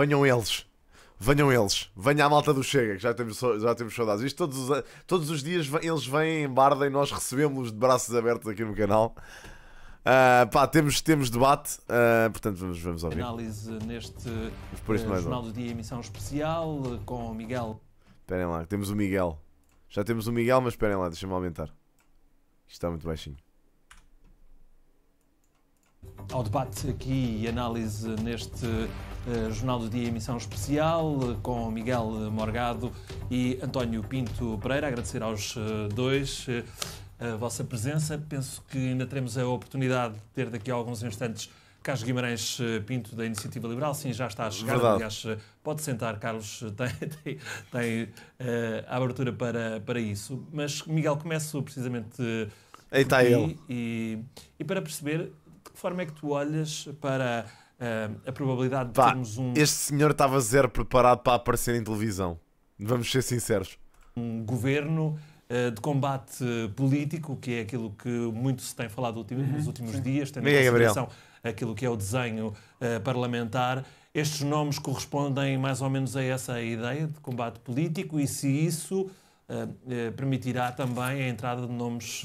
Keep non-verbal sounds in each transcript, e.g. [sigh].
venham eles. Venham eles, venha a malta do Chega, que já temos, já temos saudades. Isto todos os, todos os dias eles vêm em Barda e nós recebemos-los de braços abertos aqui no canal. Uh, pá, temos, temos debate, uh, portanto vamos, vamos ouvir. Análise neste uh, Jornal do Dia, emissão especial eh, com o Miguel. Esperem lá, temos o Miguel. Já temos o Miguel, mas esperem lá, deixa-me aumentar. Isto está muito baixinho. Ao debate aqui e análise neste eh, Jornal do Dia, emissão especial eh, com Miguel Morgado e António Pinto Pereira. Agradecer aos eh, dois a vossa presença. Penso que ainda teremos a oportunidade de ter daqui a alguns instantes Carlos Guimarães Pinto, da Iniciativa Liberal, sim, já está a chegar. Aliás, pode sentar, Carlos, [laughs] tem, tem, tem a abertura para, para isso. Mas, Miguel, começo precisamente uh, Aí está ele. E, e para perceber de que forma é que tu olhas para uh, a probabilidade de termos um. Este senhor estava zero preparado para aparecer em televisão. Vamos ser sinceros. Um governo uh, de combate político, que é aquilo que muito se tem falado ultimo, uhum. nos últimos Sim. dias, tendo em consideração aquilo que é o desenho uh, parlamentar. Estes nomes correspondem mais ou menos a essa ideia de combate político e se isso eh, permitirá também a entrada de nomes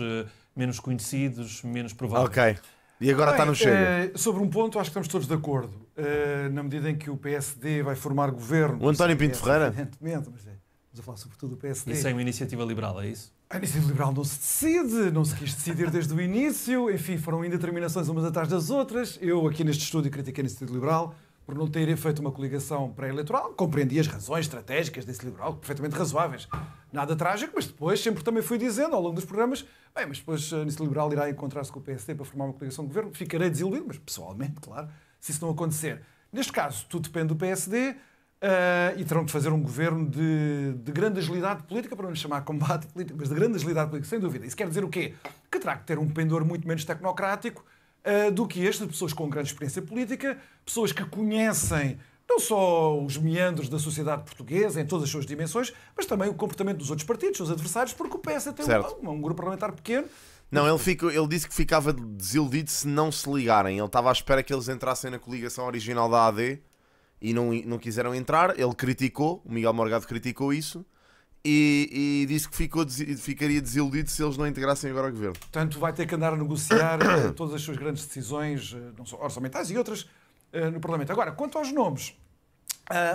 menos conhecidos, menos prováveis. Ok. E agora tá Bem, está no cheio. Uh, eh, sobre um ponto, acho que estamos todos de acordo. Uh, na medida em que o PSD vai formar governo. O António Pinto é, Ferreira? Evidentemente, mas é, vamos a falar sobretudo do PSD. E sem é uma iniciativa liberal, é isso? A iniciativa liberal não se decide, não se quis decidir desde o início. Enfim, foram indeterminações umas atrás das outras. Eu, aqui neste estúdio, critiquei a iniciativa liberal por não terem feito uma coligação pré-eleitoral, compreendi as razões estratégicas desse liberal, perfeitamente razoáveis. Nada trágico, mas depois sempre também fui dizendo ao longo dos programas, bem, mas depois eh, nesse liberal irá encontrar-se com o PSD para formar uma coligação de governo, ficarei desiludido, mas pessoalmente, claro, se isso não acontecer. Neste caso, tudo depende do PSD uh, eh, e terão de fazer um governo de, de grande agilidade política, para não lhe chamar combate político, mas de grande agilidade política, sem dúvida. Isso quer dizer o quê? Que terá que ter um pendor muito menos tecnocrático, eh, do que este, de pessoas com grande experiência política, pessoas que conhecem não só os meandros da sociedade portuguesa em todas as suas dimensões, mas também o comportamento dos outros partidos, dos adversários, porque o PS tem um, um, grupo parlamentar pequeno. Não, ele, fica, ele disse que ficava desiludido se não se ligarem. Ele estava à espera que eles entrassem na coligação original da AD e não, não quiseram entrar. Ele criticou, o Miguel Morgado criticou isso. E, e, disse que ficou, ficaria desiludido se eles não integrassem agora o governo. Portanto, vai ter que andar a negociar eh, todas as suas grandes decisões, eh, não só orçamentais e outras, eh, no Parlamento. Agora, quanto aos nomes,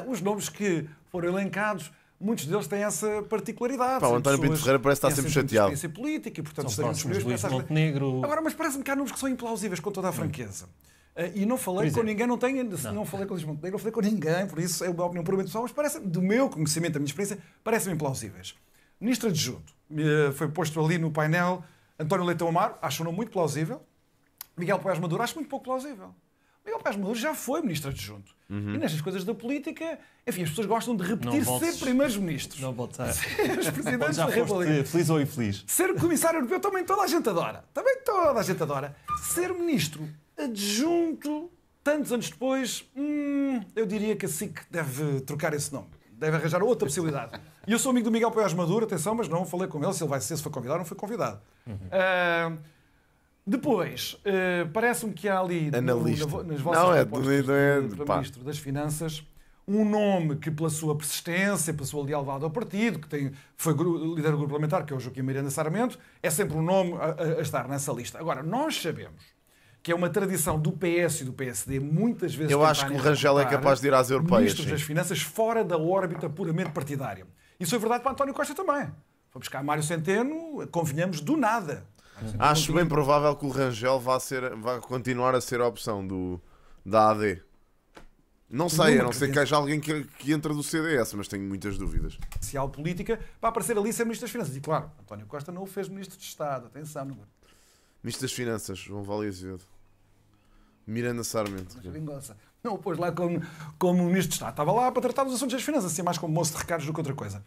os nomes que foram elencados. Muitos deles têm essa particularidade. Pá, o António Pinto Ferreira parece estar sempre chateado. política e, portanto, São próximos, Luís Montenegro... Agora, mas parece-me que há nomes que são implausíveis, com toda a hum. franqueza. Hum. Eh, e não falei com é. ninguém, não tenho, não. não falei com Luís Montenegro, não falei com ninguém, por isso é uma opinião puramente pessoal, mas parece, do meu conhecimento, da minha experiência, parecem plausíveis. Ministro adjunto, eh, foi posto ali no painel António Leitão Amaro, acho um nome muito plausível. Miguel Paz Maduro, acho muito pouco plausível. Miguel Paz Maduro já foi ministro adjunto. Uhum. E nestas coisas da política, enfim, as pessoas gostam de repetir ser primeiros-ministros. Não voltar. É. [laughs] Ser os presidentes já da República. Eh, feliz ou infeliz. Ser comissário europeu também toda a gente adora. Também toda a gente adora. Ser ministro adjunto, tantos anos depois, hum, eu diria que a SIC deve trocar esse nome. Deve arranjar outra possibilidade. E eu sou amigo do Miguel Paiás Maduro, atenção, mas não falei com ele se ele vai ser, se foi convidado ou não foi convidado. Uhum. Uh, depois, uh, parece-me que há ali Analista. No, na, nas vossas não, é, não é, do Ministro das Finanças um nome que, pela sua persistência, pela sua lealdade ao partido, que tem, foi líder do grupo parlamentar, que é o Joaquim Miranda Sarmento, é sempre um nome a, a estar nessa lista. Agora, nós sabemos que é uma tradição do PS e do PSD, muitas vezes. Eu acho que o Rangel é capaz de ir às europeias. Ministros sim. das Finanças fora da órbita puramente partidária. Isso é verdade para António Costa também. Foi buscar Mário Centeno, convenhamos, do nada. Acho bem provável que o Rangel vá, ser, vá continuar a ser a opção do, da AD. Não sei, a não ser que haja alguém que, que entra do CDS, mas tenho muitas dúvidas. Social política para aparecer ali ser Ministro das Finanças. E claro, António Costa não o fez Ministro de Estado, atenção. Ministro das Finanças, João Valeu Miranda Sarmento. Não pois pôs lá como, como ministro de Estado. Estava lá para tratar dos assuntos das finanças, assim, mais como moço de recados do que outra coisa.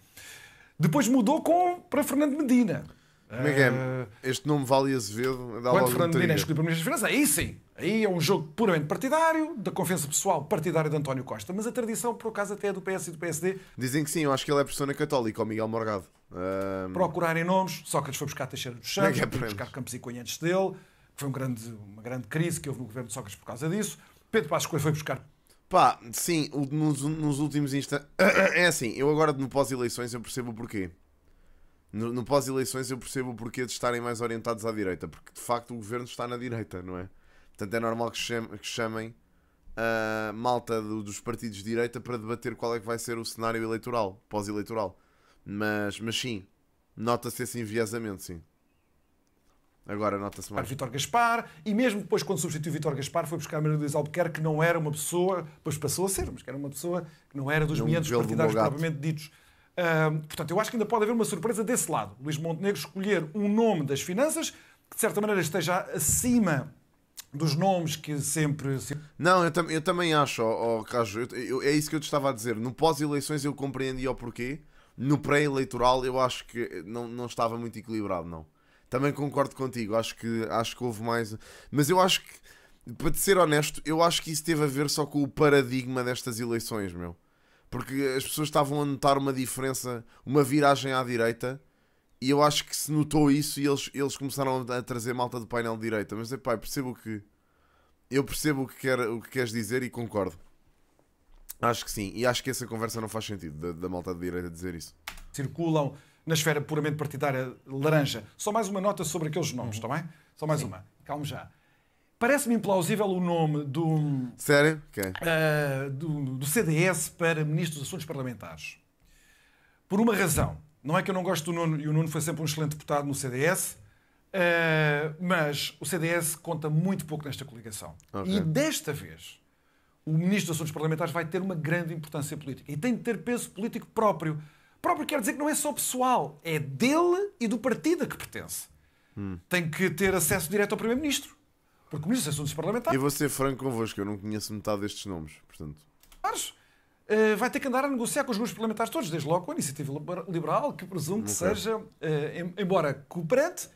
Depois mudou com, para Fernando Medina. Como é que é? Eh, este nome Vale Azevedo Quando Fernando Medina é escolhido para Ministro das Finanças, aí sim. Aí é um jogo puramente partidário, da confiança pessoal partidária de António Costa. Mas a tradição, por acaso, até é do PS e do PSD. Dizem que sim, eu acho que ele é persona católica, o Miguel Morgado. Um... Procurarem nomes, lhes foi buscar Teixeira dos é é Santos, é foi buscar Campos e Cunha antes dele foi um grande, uma grande crise que houve no governo de Sócrates por causa disso. Pedro Passos Coelho foi buscar. Pá, sim, nos, nos últimos instantes. [coughs] É assim, eu agora no pós-eleições eu percebo o porquê. No, no pós-eleições eu percebo o porquê de estarem mais orientados à direita, porque de facto o governo está na direita, não é? Portanto é normal que, que chamem a malta do, dos partidos de direita para debater qual é que vai ser o cenário eleitoral, pós-eleitoral. Mas, mas sim, nota-se esse enviesamento, sim. Agora nota-se mais. Vitor Gaspar, e mesmo depois, quando substituiu Vitor Gaspar, foi buscar a Maria Luísa Albuquerque, que não era uma pessoa, depois passou a ser, mas que era uma pessoa que não era dos meandros partidários propriamente ditos. portanto, eu acho que ainda pode haver uma surpresa desse lado. Luís Montenegro escolher um nome das finanças que, de certa maneira, esteja acima dos nomes que sempre. Não, eu, tam eu também acho, oh, oh é isso que eu te estava a dizer. No pós-eleições eu compreendi o porquê, no pré-eleitoral eu acho que não, não estava muito equilibrado, não. Também concordo contigo, acho que, acho que houve mais. Mas eu acho que, para te ser honesto, eu acho que isso teve a ver só com o paradigma destas eleições, meu. Porque as pessoas estavam a notar uma diferença, uma viragem à direita, e eu acho que se notou isso e eles, eles começaram a trazer malta do painel de direita. Mas é eu percebo que. Eu percebo o que, quer, o que queres dizer e concordo. Acho que sim, e acho que essa conversa não faz sentido da, da malta de direita dizer isso. Circulam na esfera puramente partidária laranja. Só mais uma nota sobre aqueles nomes, está uhum. bem? Só mais Sim. uma. Calma já. Parece-me implausível o nome do. Sério? Okay. Uh, do, do, CDS para Ministro dos Assuntos Parlamentares. Por uma razão. Não é que eu não gosto do Nuno, e o Nuno foi sempre um excelente deputado no CDS, uh, eh, mas o CDS conta muito pouco nesta coligação. Okay. E desta vez, o Ministro dos Assuntos Parlamentares vai ter uma grande importância política. E tem de ter peso político próprio próprio quer dizer que não é só pessoal, é dele e do partido a que pertence. Hum. Tem que ter acesso direto ao Primeiro-Ministro, porque o Ministro dos é Assuntos Parlamentares. E vou ser franco convosco, eu não conheço metade destes nomes, portanto. Claro. Uh, eh, vai ter que andar a negociar com os grupos parlamentares todos, desde logo com a iniciativa liberal, que presumo que seja, uh, embora cooperante,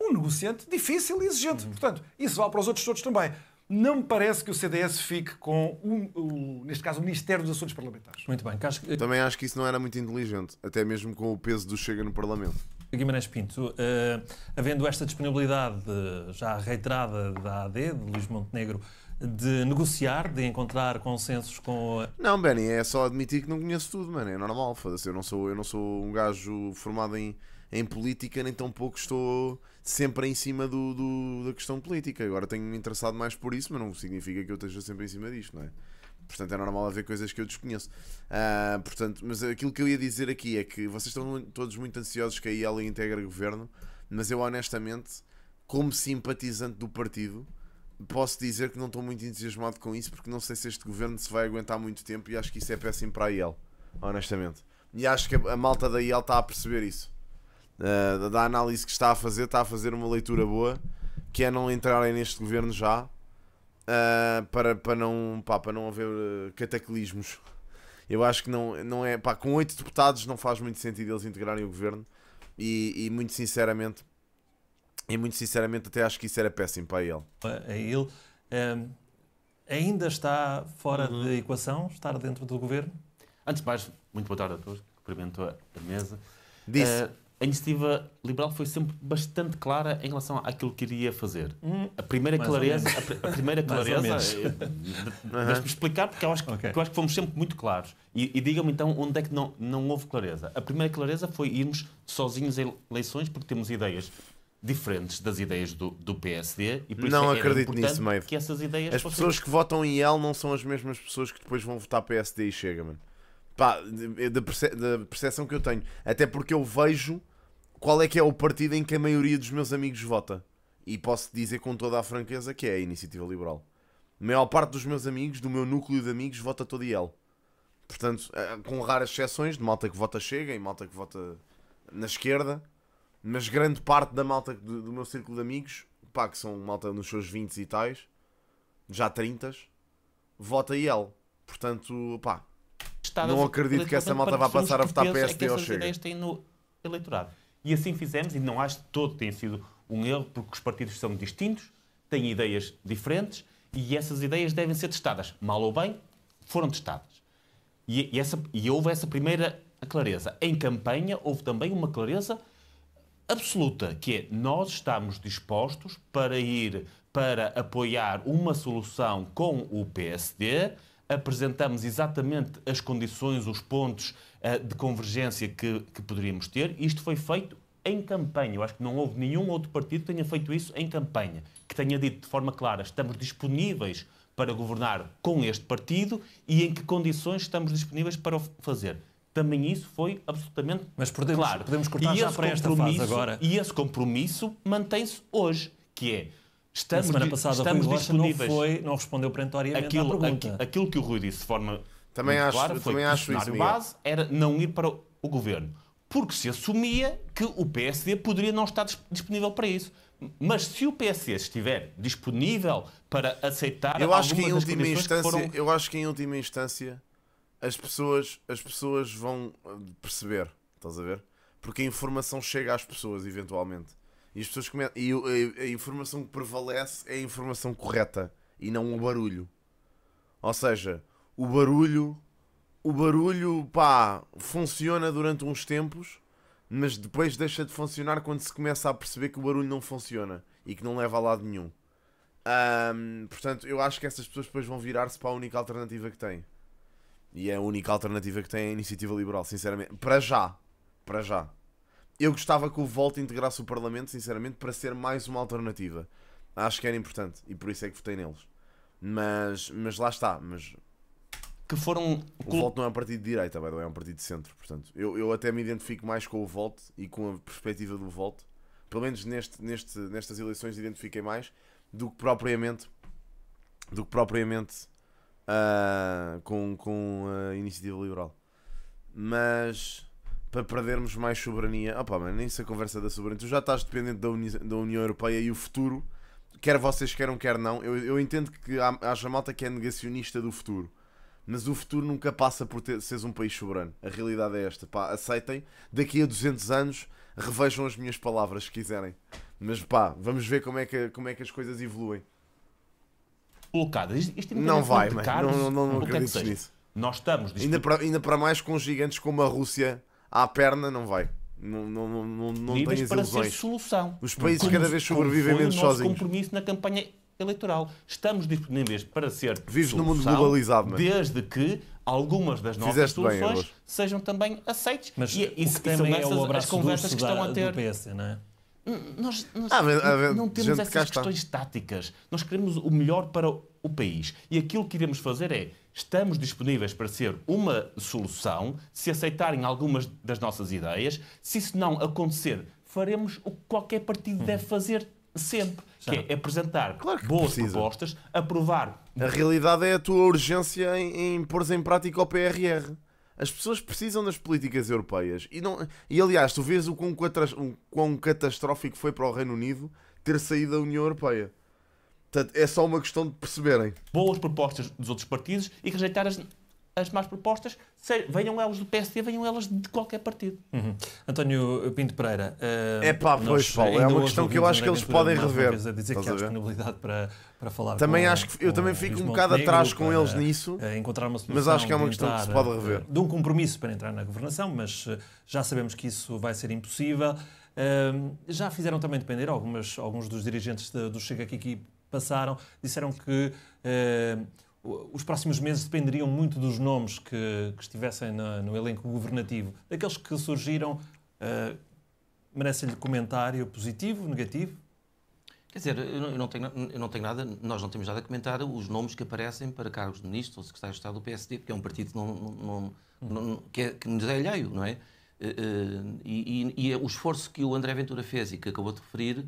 um negociante difícil e exigente. Uhum. Portanto, isso vale para os outros todos também não me parece que o CDS fique com, o, neste caso, o Ministério dos Assuntos Parlamentares. Muito bem. Acho que... Também acho que isso não era muito inteligente, até mesmo com o peso do Chega no Parlamento. Guimarães Pinto, uh, havendo esta disponibilidade eh, já reiterada da AD, de Luís Montenegro, de negociar, de encontrar consensos com Não, Benny, é só admitir que não conheço tudo, mano. É normal, foda-se. Eu, não sou, eu não sou um gajo formado em em política, nem tampouco estou sempre em cima do, do da questão política. Agora tenho-me interessado mais por isso, mas não significa que eu esteja sempre em cima disto, não é? Portanto, é normal haver coisas que eu desconheço. Uh, portanto, mas aquilo que eu ia dizer aqui é que vocês estão todos muito ansiosos que a IEL integre governo, mas eu honestamente, como simpatizante do partido, posso dizer que não estou muito entusiasmado com isso, porque não sei se este governo se vai aguentar muito tempo e acho que isso é péssimo para a IEL, honestamente. E acho que a malta da IEL está a perceber isso uh, da análise que está a fazer, está a fazer uma leitura boa, que é não entrarem neste governo já, uh, para, para, não, pá, para não haver eh, cataclismos. Eu acho que não, não é. Pá, com oito deputados não faz muito sentido eles integrarem o governo. E, e, muito sinceramente, e muito sinceramente, até acho que isso era péssimo para ele. A é ele um, ehm, ainda está fora uhum. da equação estar dentro do governo? Antes de mais, muito boa tarde a todos. Cumprimento a mesa. Disse. Uh, a iniciativa liberal foi sempre bastante clara em relação àquilo que iria fazer. Hum, a primeira clareza, a, a, primeira [laughs] clareza, eh, deixa me explicar porque eu acho, que, okay. eu acho que fomos sempre muito claros. E, e digam-me então onde é que não, não houve clareza. A primeira clareza foi irmos sozinhos em eleições porque temos ideias diferentes das ideias do, do PSD e por não isso é acredito nisso, Maeve. que essas ideias as pessoas que votam em IEL não são as mesmas pessoas que depois vão votar PSD e chega, mano. Pá, da percepção que eu tenho. Até porque eu vejo qual é que é o partido em que a maioria dos meus amigos vota. E posso dizer com toda a franqueza que é a Iniciativa Liberal. A maior parte dos meus amigos, do meu núcleo de amigos, vota todo ele. Portanto, eh, com raras exceções, de malta que vota Chega e malta que vota na esquerda, mas grande parte da malta do, do meu círculo de amigos, pá, que são malta nos seus 20 e tais, já 30, vota ele. Portanto, pá, Estavas não acredito que essa malta vá passar a votar PSD é ou Chega. Ideias têm no eleitorado. E assim fizemos, e não acho de todo tenha sido um erro, porque os partidos são distintos, têm ideias diferentes e essas ideias devem ser testadas. Mal ou bem, foram testadas. E, e, essa, e houve essa primeira clareza. Em campanha, houve também uma clareza absoluta, que é nós estamos dispostos para ir para apoiar uma solução com o PSD apresentamos exatamente as condições, os pontos uh, de convergência que, que poderíamos ter. Isto foi feito em campanha. Eu acho que não houve nenhum outro partido que tenha feito isso em campanha, que tenha dito de forma clara: estamos disponíveis para governar com este partido e em que condições estamos disponíveis para o fazer. Também isso foi absolutamente Mas podemos, claro. podemos cortar e já para esta fase agora. E esse compromisso mantém-se hoje, que é Estamos, Na semana passada, estamos Rui Rocha não, foi, não respondeu perentoriamente aquilo, à pergunta. Aquilo, aquilo que o Rui disse de forma também acho, clara foi também que acho o cenário isso, base era não ir para o governo. Porque se assumia que o PSD poderia não estar disponível para isso. Mas se o PSD estiver disponível para aceitar eu acho que em última instância, foram... Eu acho que em última instância as pessoas, as pessoas vão eh, perceber, estás a ver? Porque a informação chega às pessoas eventualmente. E as pessoas começam. E a informação que prevalece é a informação correta e não o barulho. Ou seja, o barulho. O barulho, pá, funciona durante uns tempos, mas depois deixa de funcionar quando se começa a perceber que o barulho não funciona e que não leva a lado nenhum. Um, portanto, eu acho que essas pessoas depois vão virar-se para a única alternativa que têm. E é a única alternativa que tem é a iniciativa liberal, sinceramente. Para já. Para já eu gostava que o Volta integrasse o Parlamento, sinceramente, para ser mais uma alternativa. Acho que era importante e por isso é que votei neles. Mas, mas lá está. Mas que foram. O Volt não é um partido de direita, é um partido de centro. Portanto, eu, eu até me identifico mais com o Volt e com a perspectiva do Volt. Pelo menos neste, neste, nestas eleições identifiquei mais do que propriamente do que propriamente uh, com, com a iniciativa liberal. Mas para perdermos mais soberania. Opa, oh, mano, nem se a conversa da soberania. Tu já estás dependente da, Uni da União Europeia e o futuro, quer vocês queiram, quer não. Eu, eu entendo que há, haja malta que é negacionista do futuro. Mas o futuro nunca passa por ter, seres um país soberano. A realidade é esta. Pá, aceitem. Daqui a 200 anos, revejam as minhas palavras se quiserem. Mas pá, vamos ver como é que, como é que as coisas evoluem. Colocada. É não vai, mano. Não, não, não, não é acredito nisso. Nós estamos. Ainda para, ainda para mais com gigantes como a Rússia à perna não vai. Não, não, não, não tem tens para ilusões. ser solução. Os países como, cada vez sobrevivem menos o nosso sozinhos. compromisso na campanha eleitoral. Estamos disponíveis para ser Vives solução, num mundo globalizado, mas... É? desde que algumas das nossas Fizeste soluções bem, sejam também aceites. Mas e, é e, isso também é o as conversas que estão a ter. PS, não é? Nós, nós ah, mas, ah, não temos essas questões está. táticas. Nós queremos o melhor para o país. E aquilo que iremos fazer é Estamos disponíveis para ser uma solução se aceitarem algumas das nossas ideias. Se isso não acontecer, faremos o que qualquer partido deve uhum. fazer sempre, que é apresentar claro que boas precisa. propostas, aprovar. A realidade é a tua urgência em, em pôr em prática o PRR. As pessoas precisam das políticas europeias. E, não, e aliás, tu vês o quão, o quão catastrófico foi para o Reino Unido ter saído da União Europeia. Portanto, é só uma questão de perceberem. Boas propostas dos outros partidos e rejeitar as, as más propostas, se, venham elas do PSD, venham elas de qualquer partido. Uhum. António Pinto Pereira. Uh, é pá, pois, Paulo, é uma questão que eu acho que eles podem rever. A dizer que há disponibilidade para, para falar também com, acho que Eu também fico um bocado atrás com eh, eles nisso, encontrar uma mas acho que é uma questão que se pode rever. Eh, de um compromisso para entrar na governação, mas já sabemos que isso vai ser impossível. Uh, já fizeram também depender algumas, alguns dos dirigentes do Chega aqui passaram, disseram que eh, os próximos meses dependeriam muito dos nomes que, que estivessem na, no elenco governativo. Daqueles que surgiram, eh, merece-lhe comentário positivo, negativo? Quer dizer, eu não, tenho, eu não tenho nada, nós não temos nada a comentar os nomes que aparecem para cargos de ministro ou secretário de Estado do PSD, porque é um partido que, não, não, não, que, é, que nos é alheio, não é? Eh, eh, e, e, e, o esforço que o André Ventura fez e que acabou de referir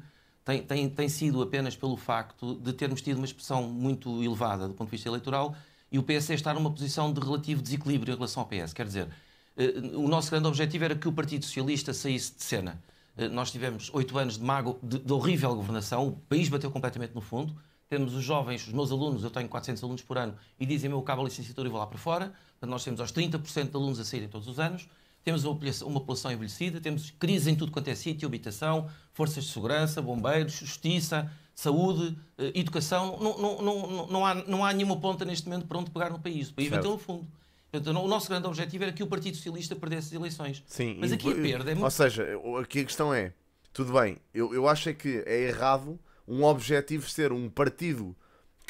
tem, tem, tem sido apenas pelo facto de termos tido uma expressão muito elevada do ponto de vista eleitoral e o PS estar numa posição de relativo desequilíbrio em relação ao PS. Quer dizer, eh, o nosso grande objetivo era que o Partido Socialista saísse de cena. Eh, nós tivemos oito anos de mago, de, de, horrível governação, o país bateu completamente no fundo. Temos os jovens, os meus alunos, eu tenho 400 alunos por ano, e dizem-me eu acabo a licenciatura e vou lá para fora. nós temos aos 30% de alunos a saírem todos os anos temos uma população, uma população envelhecida, temos crise em tudo quanto é sítio, habitação, forças de segurança, bombeiros, justiça, saúde, eh, educação. Não, não, não, não, há, não há nenhuma ponta neste momento para onde pegar no país. O país certo. bateu no fundo. Então, o nosso grande objetivo era que o Partido Socialista perdesse as eleições. Sim, Mas aqui e, a perda é muito... Ou seja, aqui a questão é, tudo bem, eu, eu acho é que é errado um objetivo ser um partido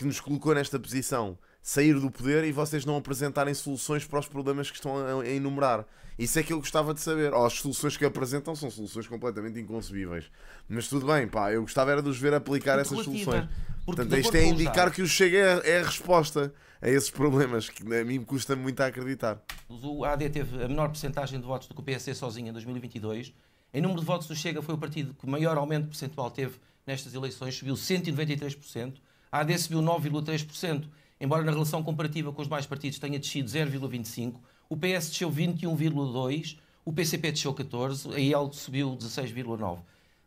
que nos colocou nesta posição sair do poder e vocês não apresentarem soluções para os problemas que estão a, enumerar. Isso é que eu gostava de saber. Oh, as soluções que apresentam são soluções completamente inconcebíveis. Mas tudo bem, pá, eu gostava era de os ver aplicar Muito essas relativa, soluções. Portanto, isto é indicar que o Chega é, é, a resposta a esses problemas, que a mim me custa muito a acreditar. O AD teve a menor porcentagem de votos do que o PSC sozinho em 2022. Em número de votos do Chega foi o partido que maior aumento percentual teve nestas eleições, subiu 193%. A AD subiu 9,3%, embora na relação comparativa com os mais partidos tenha descido 0,25%, o PS desceu 21,2%, o PCP desceu 14%, a IEL subiu 16,9%.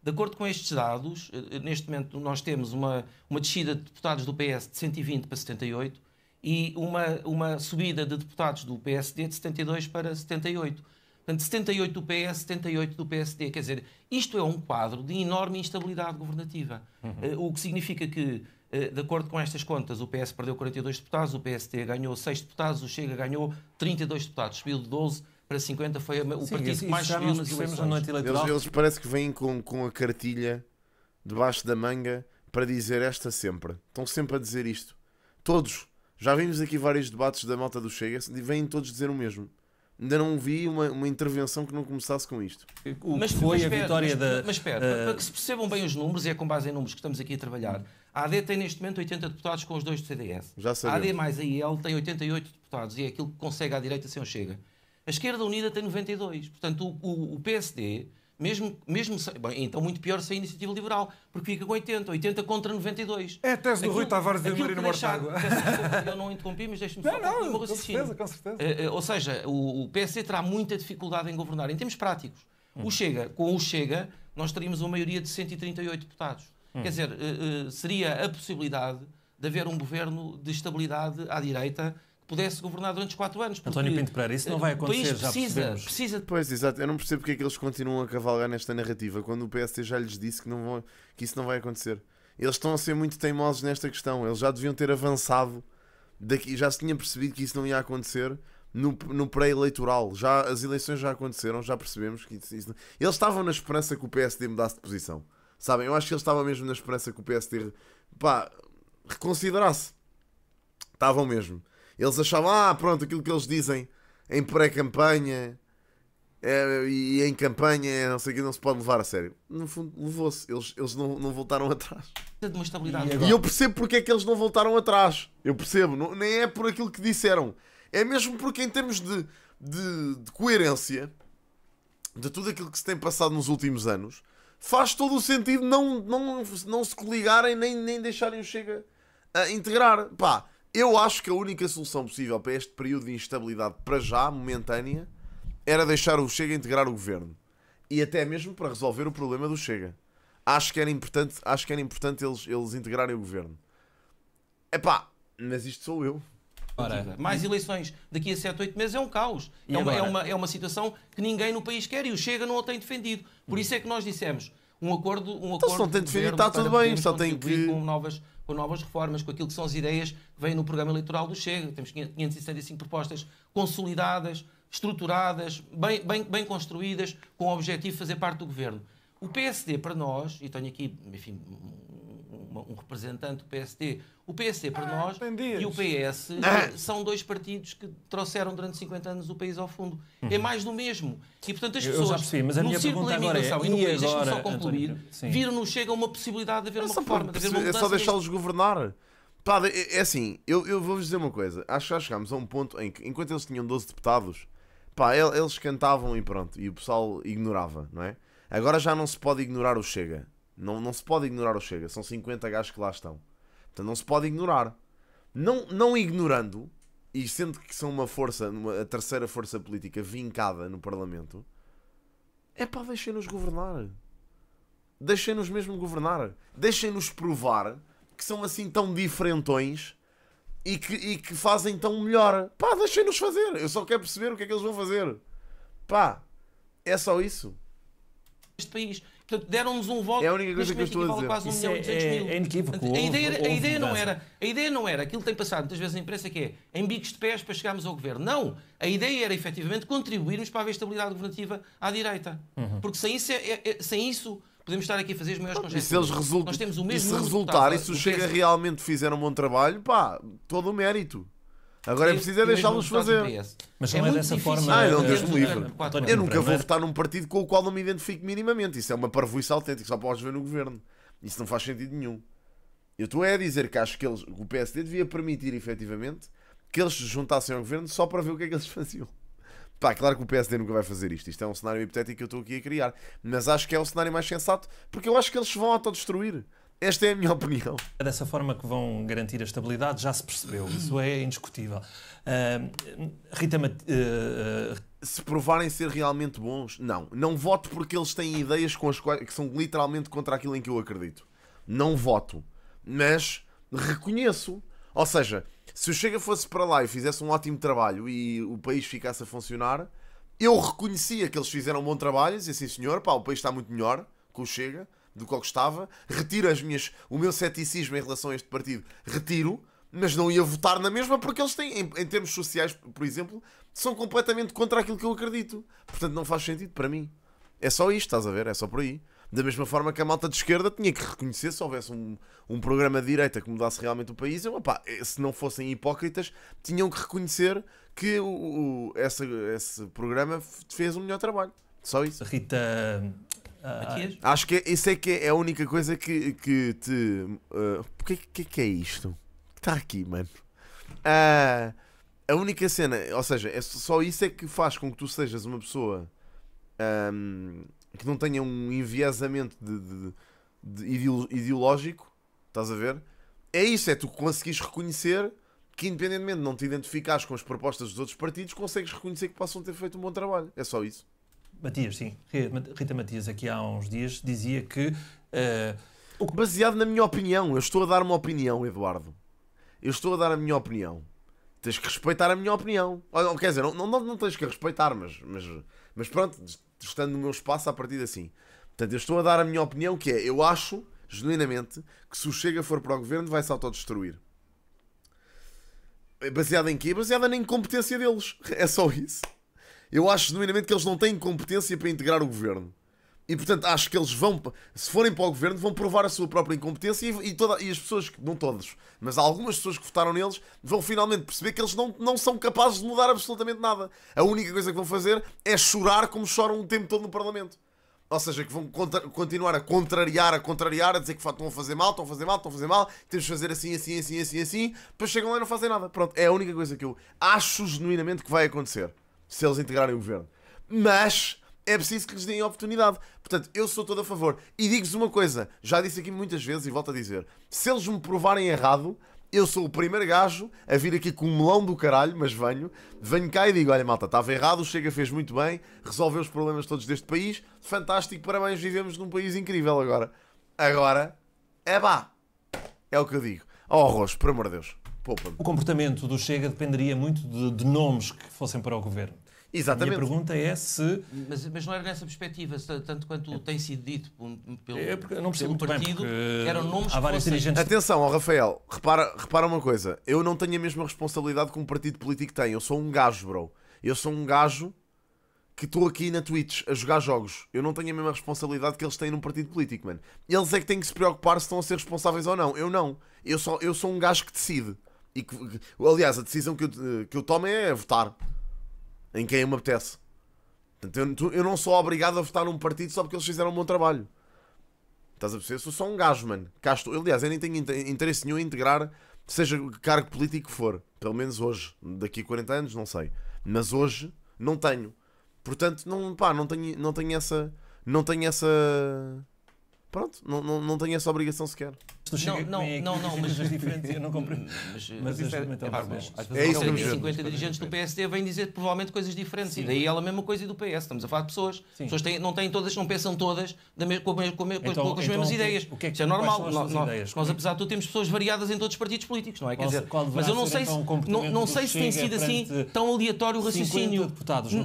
De acordo com estes dados, eh, neste momento nós temos uma, uma descida de deputados do PS de 120 para 78 e uma, uma subida de deputados do PSD de 72 para 78. Portanto, 78 do PS, 78 do PSD. Quer dizer, isto é um quadro de enorme instabilidade governativa. Uhum. Eh, o que significa que eh, de acordo com estas contas, o PS perdeu 42 deputados, o PST ganhou 6 deputados, o Chega ganhou 32 deputados, subiu de 12 para 50, foi o Sim, partido que mais subiu nas eleições. Na noite eleitoral. Eles, eles parece que vêm com, com a cartilha debaixo da manga para dizer esta sempre. Estão sempre a dizer isto. Todos. Já vimos aqui vários debates da malta do Chega e vêm todos dizer o mesmo. Ainda não vi uma, uma intervenção que não começasse com isto. O mas foi mas, a vitória mas, da. Mas espera, uh... para que se percebam bem os números, e é com base em números que estamos aqui a trabalhar. A AD tem neste momento 80 deputados com os dois do CDS. Já sabemos. A AD mais a IL tem 88 deputados e é aquilo que consegue à direita sem o Chega. A Esquerda Unida tem 92. Portanto, o, o, o PSD, mesmo, mesmo bem, então muito pior sem a Iniciativa Liberal, porque fica com 80, 80 contra 92. É a tese do Rui Tavares e do Marino Mortágua. Eu não interrompi, mas deixe-me só não, não, com certeza, com certeza. Uh, uh, ou seja, o, o PSD terá muita dificuldade em governar, em termos práticos. Hum. O Chega, com o Chega, nós teríamos uma maioria de 138 deputados. Hum. Quer dizer, eh, eh, seria a possibilidade de haver um governo de estabilidade à direita que pudesse governar durante os quatro anos. António Pinto Pereira, isso não vai eh, acontecer, precisa, percebemos. precisa. Pois, exato. Eu não percebo porque é que eles continuam a cavalgar nesta narrativa quando o PST já lhes disse que, não vão, que isso não vai acontecer. Eles estão a ser muito teimosos nesta questão. Eles já deviam ter avançado daqui, já se tinha percebido que isso não ia acontecer no, no pré-eleitoral. Já as eleições já aconteceram, já percebemos que isso, isso não... eles estavam na esperança que o PSD mudasse de posição. Sabem? Eu acho que eles estavam mesmo na esperança que o PSD pá, reconsiderasse. Estavam mesmo. Eles achavam, ah, pronto, aquilo que eles dizem em pré-campanha é, e em campanha, é, não sei o que, não se pode levar a sério. No fundo, levou-se. Eles, eles não, não voltaram atrás. De uma estabilidade. E, e eu percebo porque é que eles não voltaram atrás. Eu percebo. Não, nem é por aquilo que disseram. É mesmo porque, em termos de, de, de coerência, de tudo aquilo que se tem passado nos últimos anos, faz todo o sentido não, não, não se coligarem nem, nem deixarem o Chega a ah, integrar. Pá, eu acho que a única solução possível para este período de instabilidade, para já, momentânea, era deixar o Chega integrar o governo. E até mesmo para resolver o problema do Chega. Acho que era importante, acho que era importante eles, eles integrarem o governo. É pá, mas isto sou eu. Ora. Mais eleições daqui a 7, 8 meses é um caos. É uma, é uma, é, uma, situação que ninguém no país quer e o Chega não o tem defendido. Por isso é que nós dissemos um acordo. Um acordo então, se não tem defendido, está tudo bem, só tem que. Com novas, com novas reformas, com aquilo que são as ideias que vêm no programa eleitoral do Chega. Temos 565 propostas consolidadas, estruturadas, bem, bem, bem construídas, com o objetivo de fazer parte do governo. O PSD, para nós, e tenho aqui, enfim, um representante do PSD. O PSD para ah, nós entendias. e o PS ah. são dois partidos que trouxeram durante 50 anos o país ao fundo. É uhum. É mais do mesmo. E portanto as pessoas percebi, mas a no círculo da é, imigração é, e no país, agora, só concluir, viram-nos chega uma possibilidade de haver uma reforma. De haver uma é só deixá-los governar. Pá, é, é assim, eu, eu vou-vos dizer uma coisa. Acho que já chegámos a um ponto em que, enquanto eles tinham 12 deputados, pá, eles cantavam e pronto, e o pessoal ignorava, não é? Agora já não se pode ignorar o Chega. Não, não se pode ignorar o Chega. São 50 gajos que lá estão. Portanto, não se pode ignorar. Não, não ignorando, e sendo que são uma força, uma, a terceira força política vincada no Parlamento, é pá, deixem-nos governar. Deixem-nos mesmo governar. Deixem-nos provar que são assim tão diferentões e que, e que fazem tão melhor. Pá, deixem-nos fazer. Eu só quero perceber o que é que eles vão fazer. Pá, é só isso. Este país Portanto, deram-nos um voto. É a única coisa que eu estou a dizer. Quase um milhão, é, é, é inequívoco. A ideia, houve, a, houve ideia não era, a ideia não era, aquilo que tem passado muitas vezes na imprensa, que é em bicos de pés para chegarmos ao governo. Não. A ideia era, efetivamente, contribuirmos para haver estabilidade governativa à direita. Uhum. Porque sem isso, é, é, é- sem isso podemos estar aqui a fazer os maiores conjeturas. Ah, se eles resultarem e se resultar, e se o Chega é realmente fizer um bom trabalho, pá, todo o mérito. Agora é preciso é deixá-los fazer. Mas é não é, é dessa forma. Ah, não, é Deus me livre. Eu nunca vou é? votar num partido com o qual não me identifico minimamente. Isso é uma parvoíce autêntica, só podes ver no governo. Isso não faz sentido nenhum. Eu estou é a dizer que acho que eles, o PSD devia permitir, efetivamente, que eles se juntassem ao governo só para ver o que é que eles [laughs] faziam. Pá, claro que o PSD nunca vai fazer isto. Isto é um cenário hipotético que eu estou aqui a criar. Mas acho que é o cenário mais sensato, porque eu acho que eles se vão autodestruir. destruir esta é a minha opinião. É dessa forma que vão garantir a estabilidade, já se percebeu, isso é indiscutível. Uh, Rita Mat uh, eh, eh, se provarem ser realmente bons, não. Não voto porque eles têm ideias com as que são literalmente contra aquilo em que eu acredito. Não voto. Mas reconheço. Ou seja, se o Chega fosse para lá e fizesse um ótimo trabalho e o país ficasse a funcionar, eu reconhecia que eles fizeram um bom trabalho e assim, senhor, pá, o país está muito melhor com o Chega do qual gostava, retiro as minhas, o meu ceticismo em relação a este partido, retiro, mas não ia votar na mesma porque eles têm, em, em termos sociais, por exemplo, são completamente contra aquilo que eu acredito. Portanto, não faz sentido para mim. É só isto, estás a ver? É só por aí. Da mesma forma que a malta de esquerda tinha que reconhecer se houvesse um, um programa de direita que mudasse realmente o país, eu, eh, se não fossem hipócritas, tinham que reconhecer que o, o essa, esse programa fez um melhor trabalho. Só isso. Rita Uh, acho que isso é que é a única coisa que, que te. Uh, que, que é, é isto? Está aqui, mano. Uh, a única cena, ou seja, é só isso é que faz com que tu sejas uma pessoa um, que não tenha um enviesamento de, de, de ideológico, estás a ver? É isso, é tu conseguis reconhecer que independentemente de não te identificares com as propostas dos outros partidos, consegues reconhecer que possam ter feito um bom trabalho. É só isso. Matias, sim, Rita Matias, aqui há uns dias, dizia que. Uh, Baseado na minha opinião, eu estou a dar uma opinião, Eduardo. Eu estou a dar a minha opinião. Tens que respeitar a minha opinião. Ou, quer dizer, não, não, não tens que respeitar, mas, mas, mas pronto, estando no meu espaço a partir assim. Portanto, eu estou a dar a minha opinião, que é, eu acho, genuinamente, que se o Chega for para o governo vai se autodestruir. Baseado em quê? Baseado na incompetência deles. [laughs] É só isso. Eu acho genuinamente que eles não têm competência para integrar o governo. E portanto acho que eles vão, se forem para o governo, vão provar a sua própria incompetência e, e, toda, e as pessoas, não todos, mas algumas pessoas que votaram neles, vão finalmente perceber que eles não, não são capazes de mudar absolutamente nada. A única coisa que vão fazer é chorar como choram o tempo todo no Parlamento. Ou seja, que vão contra, continuar a contrariar, a contrariar, a dizer que estão a fazer mal, estão a fazer mal, estão a fazer mal, temos de fazer assim, assim, assim, assim, assim, depois chegam lá e não fazem nada. Pronto, é a única coisa que eu acho genuinamente que vai acontecer se eles integrarem o governo. Mas é preciso que lhes deem oportunidade. Portanto, eu sou todo a favor. E digo-vos uma coisa, já disse aqui muitas vezes e volto a dizer: se eles me provarem errado, eu sou o primeiro gajo a vir aqui com um melão do caralho, mas venho, venho cá e digo: olha, malta, estava errado, o Chega fez muito bem, resolveu os problemas todos deste país, fantástico, parabéns, vivemos num país incrível agora. Agora, é vá, é o que eu digo. Ó oh, Roxo, por amor de Deus, poupa O comportamento do Chega dependeria muito de, de nomes que fossem para o governo. Exatamente. A minha pergunta é se. Mas, mas não era nessa perspectiva, tanto quanto é. tem sido dito pelo, é não pelo partido, bem, eram nomes há várias dirigentes. Atenção, oh Rafael, repara, repara uma coisa: eu não tenho a mesma responsabilidade que um partido político tem. Eu sou um gajo, bro. Eu sou um gajo que estou aqui na Twitch a jogar jogos. Eu não tenho a mesma responsabilidade que eles têm num partido político, mano. Eles é que têm que se preocupar se estão a ser responsáveis ou não. Eu não. Eu, só, eu sou um gajo que decide. E que, aliás, a decisão que eu, que eu tomo é votar em quem me apetece. Portanto, eu, eu não sou obrigado a votar num partido só porque eles fizeram um bom trabalho. Estás a perceber? Sou só um gajo, mano. Cá estou. Aliás, eu nem tenho interesse nenhum em integrar, seja o cargo político que for. Pelo menos hoje. Daqui a 40 anos, não sei. Mas hoje, não tenho. Portanto, não, pá, não tenho, não tenho essa. Não tenho essa. Pronto, não, não, não tenho essa obrigação sequer tu chega não, não, não, não, mas diferentes, eu não compreendo. Hum, mas, mas, eh, mas, é, então, é, mas às é isso, 50 dirigentes do PSD vêm dizer provavelmente coisas diferentes e daí é a mesma coisa do PS. Estamos a falar de pessoas. Sim. Pessoas têm, não têm todas, não pensam todas da me, com, com, então, com as mesmas então, é ideias. O que é que, isso é normal. Nós, apesar de tudo, temos pessoas variadas em todos os partidos políticos, não é? Quer dizer, mas eu não sei então, se não, sei se tem sido assim tão aleatório o raciocínio.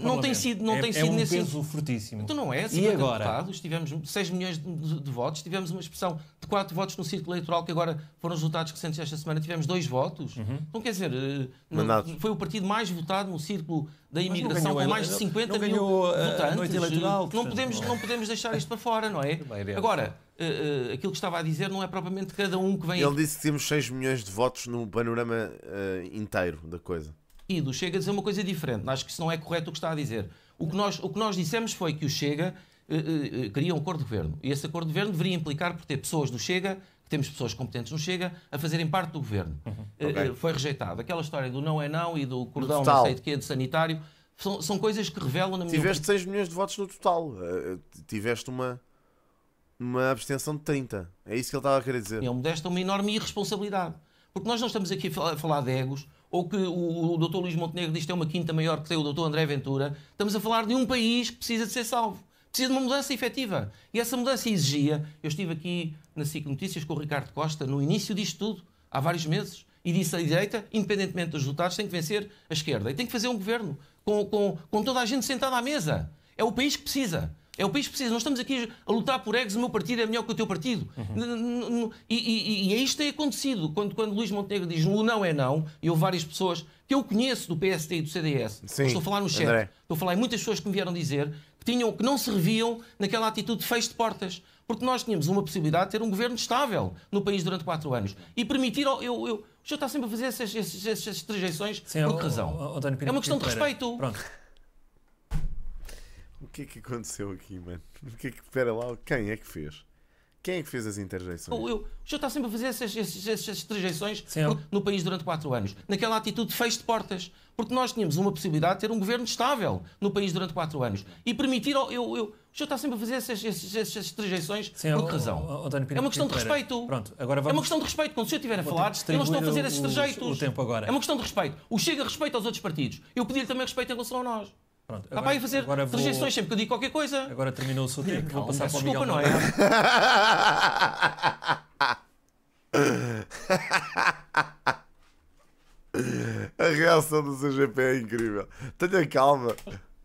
não tem sido, não é tem é sido nesse peso fortíssimo. Então não é, e agora? deputados, tivemos 6 milhões de votos, tivemos uma expressão de 4 votos no círculo eleitoral, que agora foram os resultados recentes esta semana, tivemos dois votos. Uhum. Então, quer dizer, eh, Mandados. foi o partido mais votado no círculo da imigração, com mais de 50 não, mil eh, votantes. Noite eleitoral, portanto, não, podemos, não é? podemos deixar isto para fora, não é? Agora, uh, uh, aquilo que estava a dizer não é propriamente cada um que vem. Ele disse que tínhamos 6 milhões de votos no panorama uh, inteiro da coisa. E do Chega a dizer uma coisa diferente. Acho que isso não é correto o que está a dizer. O que nós, o que nós dissemos foi que o Chega queria um acordo de governo. E esse acordo de governo deveria implicar por ter pessoas do Chega temos pessoas competentes no Chega a fazerem parte do governo. Uhum. Eh, okay. Eh, foi rejeitado. Aquela história do não é não e do cordão não sei de quê, de sanitário, são, são coisas que revelam na minha Tiveste opinião... 6 milhões de votos no total. Eh, tiveste uma, uma abstenção de 30. É isso que ele estava a querer dizer. É um desta uma enorme irresponsabilidade. Porque nós não estamos aqui a falar de egos, ou que o, doutor Luís Montenegro diz que é uma quinta maior que tem o doutor André Ventura. Estamos a falar de um país que precisa de ser salvo. Precisa de uma mudança efetiva. E essa mudança exigia. Eu estive aqui na SIC Notícias com o Ricardo Costa no início disto tudo, há vários meses, e disse à direita, independentemente dos resultados, tem que vencer a esquerda. E tem que fazer um governo com, com, com toda a gente sentada à mesa. É o país que precisa. É o país que precisa. Nós estamos aqui a lutar por egos. O meu partido é melhor que o teu partido. Uhum. E, e, e, e é isto tem acontecido. Quando, quando Luís Montenegro diz o não é não, e houve várias pessoas que eu conheço do PST e do CDS, Sim, estou a falar no chat, André. estou a falar em muitas pessoas que me vieram dizer que, tinham, que não serviam naquela atitude de fecho de portas. Porque nós tínhamos uma possibilidade de ter um governo estável no país durante quatro anos e permitir. Eu, eu, o senhor está sempre a fazer essas, essas, essas trajeições Sim, por que razão? O, o, o é uma questão de respeito. Pronto. O que é que aconteceu aqui, mano? O que é que. Espera lá, quem é que fez? Quem é que fez as interjeições? eu. O senhor está sempre a fazer essas, essas, essas interjeições por, no país durante quatro anos. Naquela atitude fecho de portas. Porque nós tínhamos uma possibilidade de ter um governo estável no país durante quatro anos. E permitir. Eu, eu, o senhor está sempre a fazer essas, essas, essas interjeições Sim, por que razão? O, o, o é uma questão de respeito. Pronto, agora vamos... É uma questão de respeito. Quando o senhor estiver a falar, eu não estou a fazer esses trejeitos. O, tempo agora. É uma questão de respeito. O chega respeito aos outros partidos. Eu pedi-lhe também respeito em relação a nós. Pronto, agora, Rapaz, fazer agora vou... rejeições sempre que eu digo qualquer coisa. Agora terminou o seu tempo, Calma, vou passar para o Miguel. Desculpa, não é? [laughs] A reação do CGP é incrível. Tenha calma.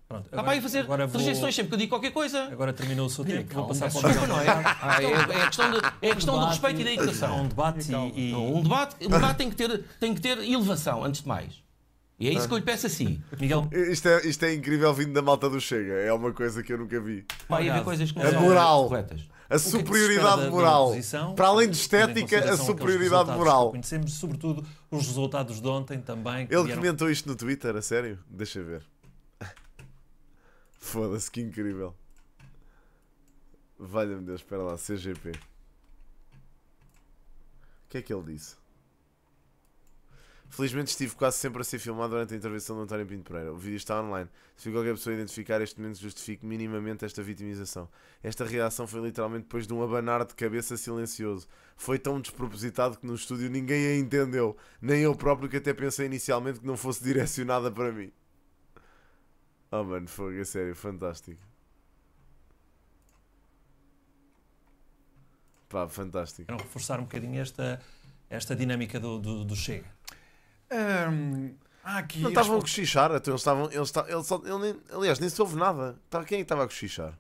Pronto, agora, Rapaz, fazer agora vou... rejeições sempre que eu digo qualquer coisa. Agora terminou o seu tempo, calma, vou passar para o Miguel. Desculpa, não é? Ah, é, então, é, questão, de, é um questão do respeito e da educação. Então, então, um debate e, e... Um debate, um debate tem, que ter, tem que ter elevação, antes de mais. E é isso ah. que eu lhe peço assim, Miguel. [laughs] Isto é, isto é incrível vindo da malta do Chega. É uma coisa que eu nunca vi. Vai haver coisas que não a são moral, corretas. A é superioridade é moral. para além de estética, a superioridade moral. Conhecemos sobretudo os resultados de ontem também. Ele vieram... comentou isto no Twitter, a sério? Deixa ver. [laughs] Foda-se, que incrível. Valha-me Deus, espera lá, CGP. O que é que ele disse? Felizmente estive quase sempre a ser filmado durante a intervenção do António Pinto Pereira. O vídeo está online. Se qualquer pessoa identificar este momento, justifique minimamente esta vitimização. Esta reação foi literalmente depois de um abanar de cabeça silencioso. Foi tão despropositado que no estúdio ninguém a entendeu. Nem eu próprio, que até pensei inicialmente que não fosse direcionada para mim. Oh mano, fogo, é sério, fantástico. Pá, fantástico. Reforçar um bocadinho esta, esta dinâmica do, do, do Chega. Um, ah, aqui não estavam a cochichar, então eles estavam. Eles, tavam, eles, ele nem, aliás, nem se ouve nada. Tá, quem é que estava a cochichar?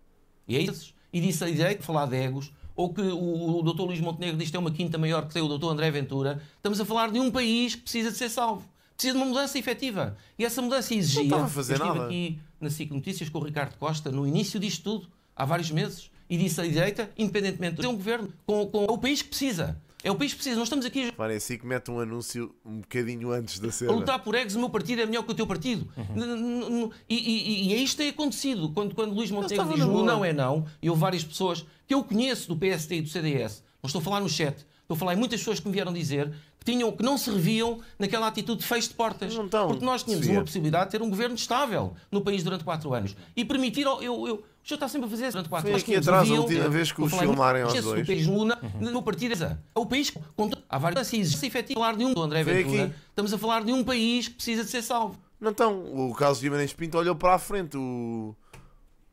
E é isso. E disse a direita, de falar de egos, ou que o, o doutor Luís Montenegro diz que tem uma quinta maior que tem o doutor André Ventura. Estamos a falar de um país que precisa de ser salvo. Precisa de uma mudança efetiva. E essa mudança exigia. Não estava a fazer eu estive nada. aqui na SIC Notícias com o Ricardo Costa, no início disto tudo, há vários meses, e disse à direita, independentemente de ter um governo, com, com é o país que precisa. É o país que precisa. Nós estamos aqui. Reparem, assim que mete um anúncio um bocadinho antes da cena. A lutar por eggs, o meu partido é melhor que o teu partido. Uhum. E, é isto que tem acontecido. Quando, quando Luís Montenegro diz o não é não, e houve várias pessoas que eu conheço do PST e do CDS, não estou a falar no chat, estou a falar em muitas pessoas que me vieram dizer tinham que não serviam naquela atitude de fecho de portas. Não estão. Porque nós tínhamos Sim. uma possibilidade de ter um governo estável no país durante quatro anos. E permitir. eu eu, eu, o senhor está sempre a fazer durante quatro anos. que aqui atrás a última vez que os filmarem aos dois. O país Luna, no partido, é o país com a variação efetiva. falar de um André Ventura, estamos a falar de um país que precisa de ser salvo. Não então, o caso de Guimarães Pinto olhou para a frente, o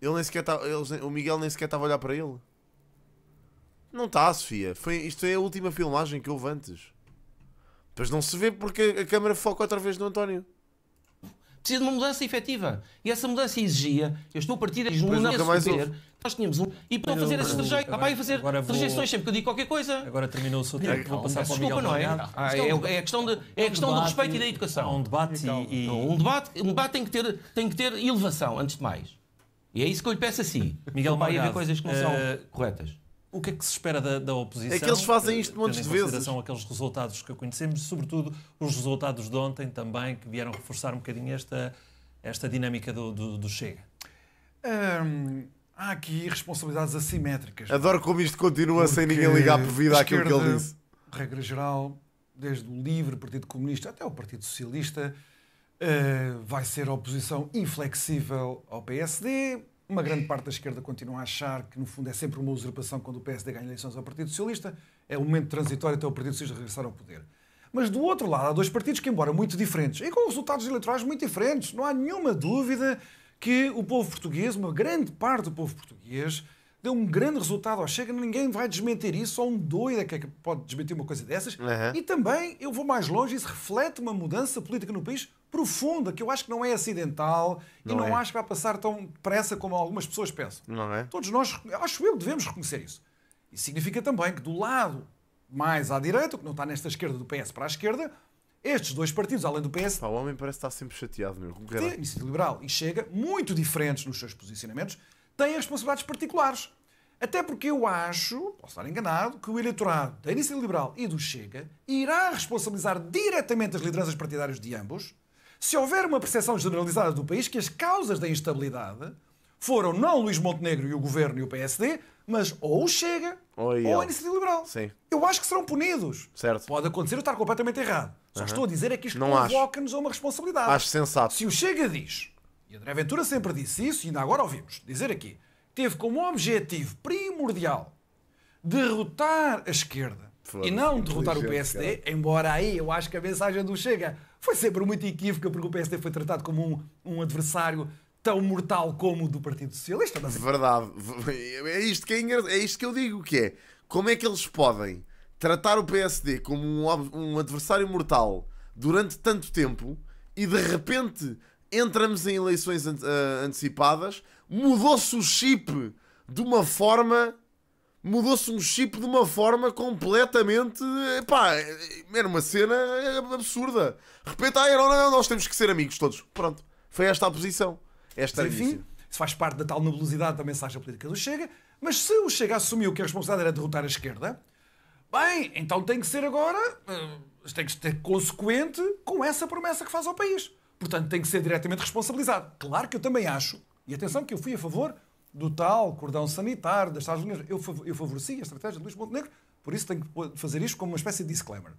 ele nem sequer tá- ele, o Miguel nem sequer estava a olhar para ele. Não está, Sofia. Foi, isto é a última filmagem que houve antes. Mas não se vê porque a câmara foca outra vez no António. Precisa de uma mudança efetiva. E essa mudança exigia. Eu estou a partir da nunca mais houve. Nós tínhamos um. E para fazer essas rejeições. Ah, vai fazer rejeições sempre que eu digo qualquer coisa. Agora terminou o seu tempo. Vou passar para o Miguel. Desculpa, não é? Ah, é, é, é a questão, de, é a questão do respeito e da educação. Há é um debate então, e. Um debate, um debate tem, que ter, tem que ter elevação, antes de mais. E é isso que eu lhe peço assim. Miguel Maia. ver coisas que não são eh, corretas o que é que se espera da, da oposição? É que eles fazem isto montes de vezes. Em consideração aqueles resultados que conhecemos, sobretudo os resultados de ontem também, que vieram reforçar um bocadinho esta, esta dinâmica do, do, do Chega. há aqui responsabilidades assimétricas. Adoro como isto continua sem ninguém ligar por vida àquilo que ele disse. Regra geral, desde o LIVRE, Partido Comunista, até o Partido Socialista, uh, vai ser oposição inflexível ao PSD, uma grande parte da esquerda continua a achar que, no fundo, é sempre uma usurpação quando o PSD ganha eleições ao Partido Socialista. É um momento transitório até o Partido Socialista regressar ao poder. Mas, do outro lado, há dois partidos que, embora muito diferentes, e com resultados eleitorais muito diferentes, não há nenhuma dúvida que o povo português, uma grande parte do povo português, deu um grande resultado ao Chega. Ninguém vai desmentir isso. Só um doido é que, é pode desmentir uma coisa dessas. Uhum. E também, eu vou mais longe, isso reflete uma mudança política no país profunda, que eu acho que não é acidental não e não é. acho que vai passar tão depressa como algumas pessoas pensam. Não é? Todos nós, acho eu, devemos reconhecer isso. E significa também que do lado mais à direita, que não está nesta esquerda do PS para a esquerda, estes dois partidos, além do PS. Pá, o homem parece estar sempre chateado, meu. Porque era... Liberal e Chega, muito diferentes nos seus posicionamentos, têm responsabilidades particulares. Até porque eu acho, posso estar enganado, que o eleitorado da Iniciativa Liberal e do Chega irá responsabilizar diretamente as lideranças partidárias de ambos se houver uma percepção generalizada do país que as causas da instabilidade foram não Luís Montenegro e o governo e o PSD, mas ou o Chega ou, ou a Iniciativa Liberal. Sim. Eu acho que serão punidos. Certo. Pode acontecer eu estar completamente errado. Só uhum. estou a dizer é que isto convoca-nos a uma responsabilidade. Acho sensato. Se o Chega diz, e André Ventura sempre disse isso, e ainda agora ouvimos dizer aqui, teve como objetivo primordial derrotar a esquerda e não derrotar o PSD, cara. embora aí eu acho que a mensagem do Chega foi sempre muito equívoca, porque o PSD foi tratado como um, um adversário tão mortal como o do Partido Socialista. Mas... Verdade. É isto que é, engra... é isto que eu digo que é. Como é que eles podem tratar o PSD como um, um adversário mortal durante tanto tempo e de repente entramos em eleições uh, antecipadas, mudou-se o chip de uma forma mudou-se um chip de uma forma completamente. Pá, era uma cena absurda. De repente, ah, não, não, nós temos que ser amigos todos. Pronto, foi esta a posição. Esta, enfim, isso faz parte da tal nebulosidade da mensagem política do Chega. Mas se o Chega assumiu que a responsabilidade era derrotar a esquerda, bem, então tem que ser agora, eh, tem que ser consequente com essa promessa que faz ao país. Portanto, tem que ser diretamente responsabilizado. Claro que eu também acho, e atenção que eu fui a favor do tal cordão sanitário das Estados Unidos. Eu, eu favoreci a estratégia de Luís Montenegro, por isso tenho que fazer isto como uma espécie de disclaimer.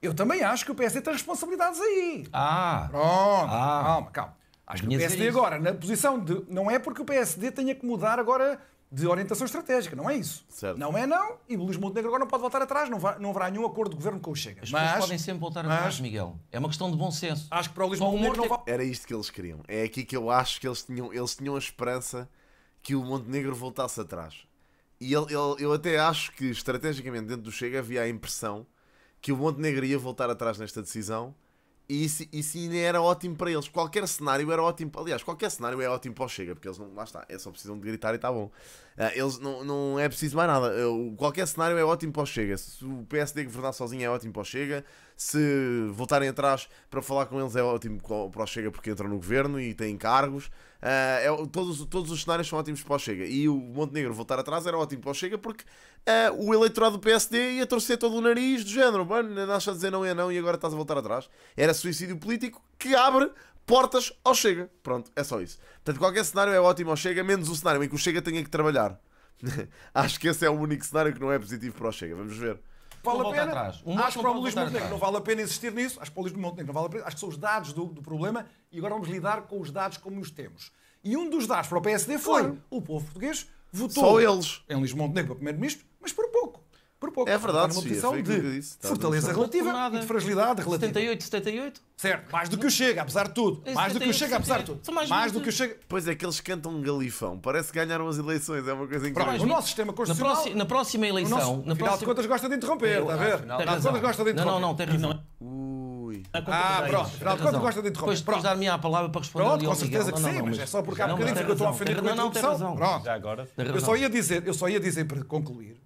Eu também acho que o PSD tem responsabilidades aí. Ah! Pronto, ah, calma, calma. Acho que o PSD agora, na posição de. Não é porque o PSD tenha que mudar agora de orientação estratégica, não é isso. Certo. Não é não, e Luís Montenegro agora não pode voltar atrás, não, vai, não haverá nenhum acordo de governo com o Chega. As mas, podem sempre voltar atrás, Miguel. É uma questão de bom senso. Acho que para o Luís Montenegro não é vai... Era isto que eles queriam. É aqui que eu acho que eles tinham, eles tinham a esperança que o Montenegro voltasse atrás. E ele, ele, eu até acho que, estrategicamente, dentro do Chega havia a impressão que o Montenegro ia voltar atrás nesta decisão e isso, isso ainda era ótimo para eles. Qualquer cenário era ótimo. Aliás, qualquer cenário é ótimo para o Chega, porque eles não. Lá está, é só precisam de gritar e está bom. Ah, eles não, não é preciso mais nada. Qualquer cenário é ótimo para o Chega. Se o PSD governar sozinho é ótimo para o Chega. Se voltarem atrás para falar com eles é ótimo para o Chega porque entra no governo e tem cargos. Uh, é, todos, todos os cenários são ótimos para o Chega. E o Montenegro voltar atrás era ótimo para o Chega porque uh, o eleitorado do PSD ia torcer todo o nariz do género. Mano, andaste a dizer não é não e agora estás a voltar atrás. Era suicídio político que abre portas ao Chega. Pronto, é só isso. Portanto, qualquer cenário é ótimo ao Chega, menos o cenário em que o Chega tenha que trabalhar. [laughs] Acho que esse é o único cenário que não é positivo para o Chega. Vamos ver vale a pena. Atrás. Um acho para o Luís Montenegro não vale a pena insistir nisso. Acho que para o Luís Montenegro não vale a pena. Acho que são os dados do, do problema e agora vamos lidar com os dados como os temos. E um dos dados para o PSD foi claro. o povo português votou Só eles. em Luís Montenegro para primeiro-ministro, mas por pouco. Por pouco. É verdade, uma posição Sofia, de disse, fortaleza relativa nada. e de fragilidade relativa. 78, 78. Certo, mais do que o Chega, apesar de tudo. mais 78, do que o Chega, apesar de tudo. Mais, mais do que o Chega. Pois é, que eles cantam um galifão. Parece que ganharam as eleições, é uma coisa incrível. Pronto, o nosso sistema constitucional... Na próxima, na próxima eleição... Nosso, na próxima... Afinal de contas gosta de interromper, está a ver? Afinal de contas gosta de interromper. Não, não, não, tem razão. Ui. Ah, pronto. Afinal de contas gosta de interromper. Depois dar-me a palavra para responder Pronto, com certeza que sim, mas é só porque há bocadinho que eu estou a ofender com a interrupção. Pronto. Eu só ia dizer, eu só ia dizer para concluir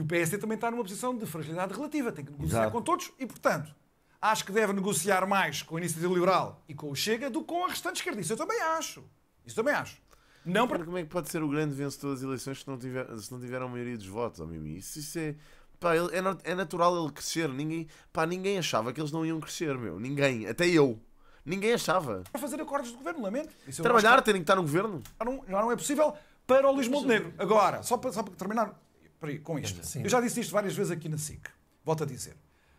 e o PSD também está numa posição de fragilidade relativa, tem que negociar Exato. com todos e, portanto, acho que deve negociar mais com a Iniciativa Liberal e com o Chega do que com a restante esquerda. Isso eu também acho. Isso também acho. Não para... Como é que pode ser o grande vencedor das eleições se não tiver, se não tiver a maioria dos votos, oh, Isso, isso é. Pá, ele, é, é, natural ele crescer. Ninguém, pá, ninguém achava que eles não iam crescer, meu. Ninguém. Até eu. Ninguém achava. Para fazer acordos de governo, lamento. Isso Trabalhar, terem que estar no governo. Já não, já não é possível para o Luís Montenegro. Agora, só para, só para terminar, para ir com isto. Sim. Eu já disse isto várias vezes aqui na SIC. Volto a dizer.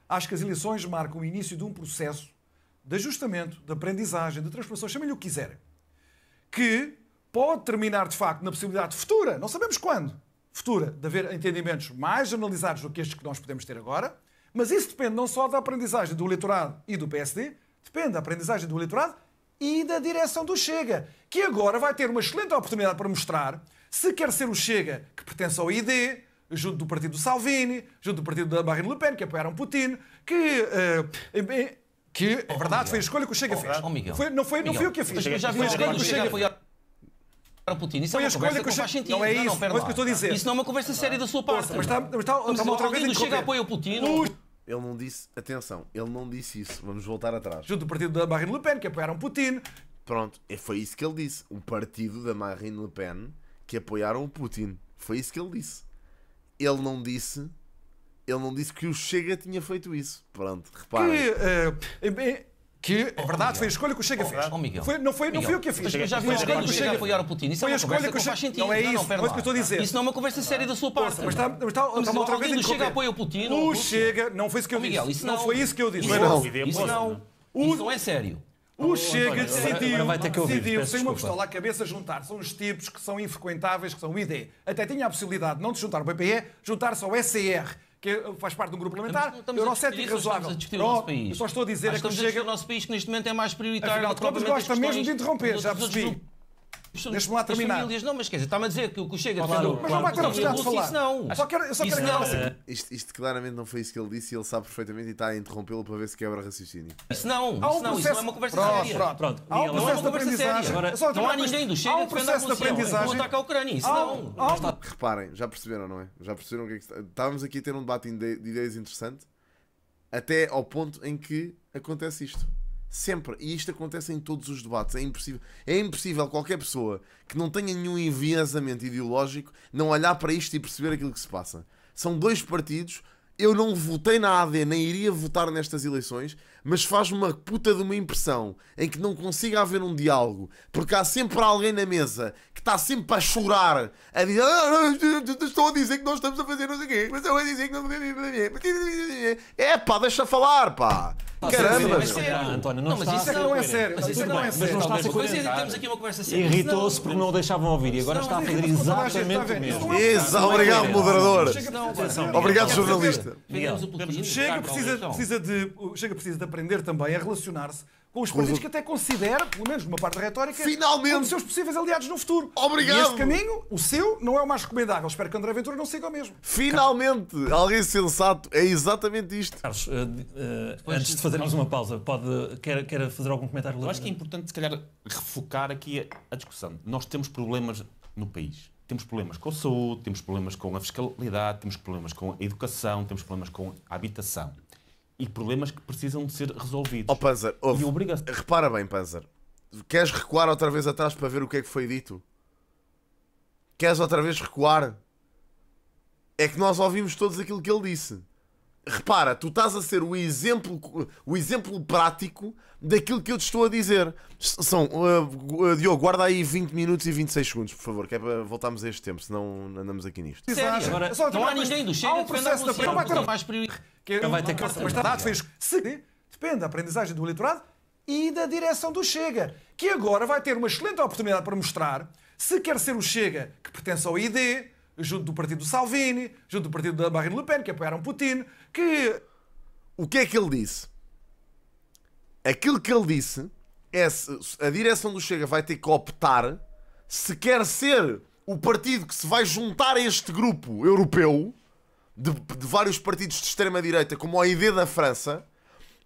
Acho que as eleições marcam o início de um processo de ajustamento, de aprendizagem, de transformação, chamem-lhe o que quiserem, que pode terminar, de facto, na possibilidade futura, não sabemos quando, futura, de haver entendimentos mais analisados do que estes que nós podemos ter agora, mas isso depende não só da aprendizagem do eleitorado e do PSD, depende da aprendizagem do eleitorado e da direção do Chega, que agora vai ter uma excelente oportunidade para mostrar se quer ser o Chega que pertence ao ID, junto do partido do Salvini, junto do partido da Marine Le Pen, que apoiaram Putin, que. Uh, que é oh, verdade, oh, foi a escolha que o Chega oh, fez. Oh, foi, não, foi, Miguel, não fui eu que a fiz. Já foi a escolha que o Chega fez para Putin. Isso foi é uma conversa que, o faz sentido. Não é isso, não, não, lá. que estou a dizer. Isso não é uma conversa séria da sua parte. mas está, mas está, mas está uma outra vez chega apoio ao Putin. Ele não disse, atenção, ele não disse isso. Vamos voltar atrás. Junto do partido da Marine Le Pen, que apoiaram Putin. Pronto, é, foi isso que ele disse. Um partido da Marine Le Pen que apoiaram o Putin. Foi isso que ele disse ele não disse. Ele não disse que o Chega tinha feito isso. Pronto, repare. Eh, que, uh, que é verdade, foi a escolha que o Chega oh, fez. Oh, foi, não, foi, Miguel, não foi o que eu fiz. Já foi a escolha que o Chega apoiar o Putin. Isso é foi é uma escolha que, que faz sentido. Não é isso, não, não, mas é lá. que eu estou a dizer. Isso não é uma conversa séria da sua parte. mas está, mas está, mas tá outra vez o Chega apoia o Putin. O Chega, não foi isso que eu oh, disse. isso não, não foi isso que eu disse. Isso não, isso não, isso não é sério. O Chega decidiu, decidiu sem uma pistola à cabeça, juntar. São os tipos que são infrequentáveis, que são o ID. Até tinha a possibilidade de não de juntar ao PPE, juntar-se ao SCR que faz parte de um grupo parlamentar, eurocético razoável. Não, eu só estou a dizer é que, que chega... o nosso país que neste momento é mais prioritário. Afinal de contas, gosta mesmo de interromper, já percebi. Deixa-me lá terminar. Famílias, não, mas quer dizer, está-me a dizer que o chega claro, Mas não vai ter a oportunidade de falar. Isso não. Só quero, eu só quero não. Assim. Isto, isto claramente não foi isso que ele disse e ele sabe perfeitamente e está a interrompê-lo para ver se quebra raciocínio. Isso não. Há um isso, não processo... não é uma conversa pronto, séria. Pronto. pronto. Há um processo de aprendizagem. Agora, não há ninguém do Chega um processo de aprendizagem. Não ataca a Ucrânia. Isso não. Reparem, já perceberam, não é? Já perceberam o que é que Estávamos aqui a ter um debate de ideias interessante até ao ponto em que acontece isto. Sempre. E isto acontece em todos os debates. É impossível, é impossível qualquer pessoa que não tenha nenhum enviesamento ideológico não olhar para isto e perceber aquilo que se passa. São dois partidos. Eu não votei na AD, nem iria votar nestas eleições, mas faz uma puta de uma impressão em que não consiga haver um diálogo, porque há sempre alguém na mesa que está sempre a chorar, a dizer: Estou a dizer que nós estamos a fazer não sei o quê, mas eu a dizer que não. É pá, deixa falar, pá. Caramba, mas, é António, não, não mas isso não é sério. Mas isso não é sério. Mas não está a coisa temos aqui uma conversa séria. Irritou-se porque não o deixavam ouvir e agora está a fazer exatamente o mesmo. Isso, obrigado, moderador. Obrigado, jornalista. Chega precisa de chega precisa de aprender também a relacionar-se com os partidos que até considera, pelo menos numa parte da retórica, Finalmente. um seus possíveis aliados no futuro. Obrigado. E este caminho, o seu, não é o mais recomendável. Espero que André Ventura não siga o mesmo. Finalmente, alguém sensato. É exatamente isto. Carlos, uh, uh, Depois, antes de fazermos uma pausa, pode, quer, quer fazer algum comentário? Eu acho que é importante, se calhar, refocar aqui a discussão. Nós temos problemas no país. Temos problemas com a saúde, temos problemas com a fiscalidade, temos problemas com a educação, temos problemas com a habitação e problemas que precisam de ser resolvidos. Oh, Panzer, ouve, repara bem, Panzer. Queres recuar outra vez atrás para ver o que é que foi dito? Queres outra vez recuar? É que nós ouvimos todos aquilo que ele disse repara, tu estás a ser o exemplo, o exemplo prático daquilo que eu te estou a dizer. São, uh, uh, Diogo, guarda aí 20 minutos e 26 segundos, por favor, que é para voltarmos a este tempo, senão andamos aqui nisto. Sério, agora, Só, não há ninguém do Chega há um processo da não é vai ter mais Que não vai ter que fez se depende da aprendizagem do eleitorado e da direção do Chega, que agora vai ter uma excelente oportunidade para mostrar se quer ser o Chega que pertence ao ID, junto do partido do Salvini, junto do partido da Marine Le Pen, que apoiaram Putin, que... O que é que ele disse? Aquilo que ele disse é a direção do Chega vai ter que optar se quer ser o partido que se vai juntar a este grupo europeu de, de vários partidos de extrema-direita, como a ID da França,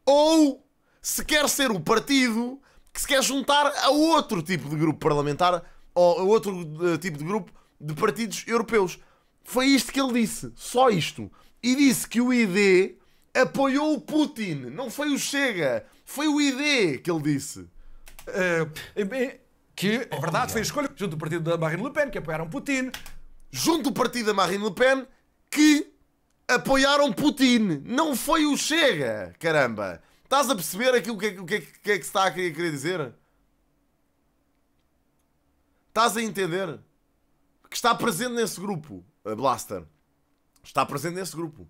ou se quer ser o partido que se quer juntar a outro tipo de grupo parlamentar ou a outro eh, tipo de grupo de partidos europeus. Foi isto que ele disse, só isto. E disse que o ID apoiou o Putin, não foi o Chega, foi o ID que ele disse. Eh, que, é verdade, foi a escolha junto do partido da Marine Le Pen, que apoiaram Putin. Junto do partido da Marine Le Pen, que apoiaram Putin, não foi o Chega, caramba. Estás a perceber aquilo que, é que, é que é que se está a querer dizer? Estás a entender? que está presente nesse grupo, a Blaster, está presente nesse grupo.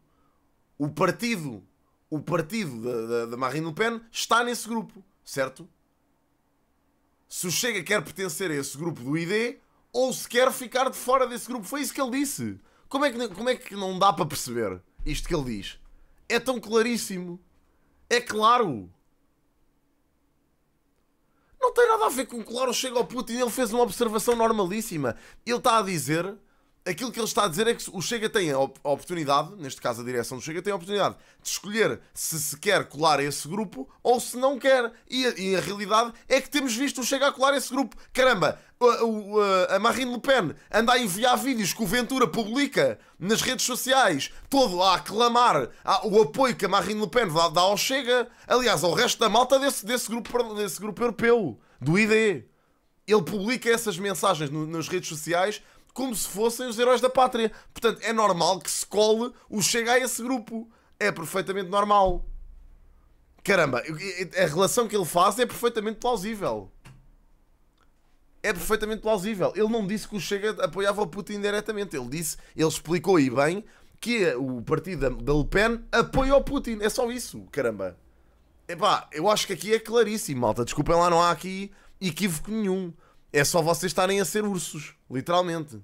O partido, o partido da, da, Marine Le Pen está nesse grupo, certo? Se o Chega quer pertencer a esse grupo do ID, ou se quer ficar de fora desse grupo, foi isso que ele disse. Como é que, como é que não dá para perceber isto que ele diz? É tão claríssimo. É claro. Não tem nada a ver com colar o chega ao Putin. ele fez uma observação normalíssima. Ele está a dizer aquilo que ele está a dizer é que o Chega tem a oportunidade, neste caso a direção do Chega tem a oportunidade de escolher se se quer colar esse grupo ou se não quer. E a, e a realidade é que temos visto o Chega a colar esse grupo. Caramba, a, a, a Marine Le Pen anda a enviar vídeos que o Ventura publica nas redes sociais, todo a aclamar o apoio que a Marine Le Pen dá, dá ao Chega, aliás, ao resto da malta desse, desse, grupo, desse grupo europeu, do ID. Ele publica essas mensagens no, nas redes sociais como se fossem os heróis da pátria. Portanto, é normal que se cole o Chega a esse grupo. É perfeitamente normal. Caramba, a relação que ele faz é perfeitamente plausível. É perfeitamente plausível. Ele não disse que o Chega apoiava o Putin diretamente. Ele disse, ele explicou e bem, que o partido da Le Pen apoia o Putin. É só isso, caramba. Epá, eu acho que aqui é claríssimo, malta. Desculpem lá, não há aqui equívoco nenhum. É só vocês estarem a ser ursos, literalmente.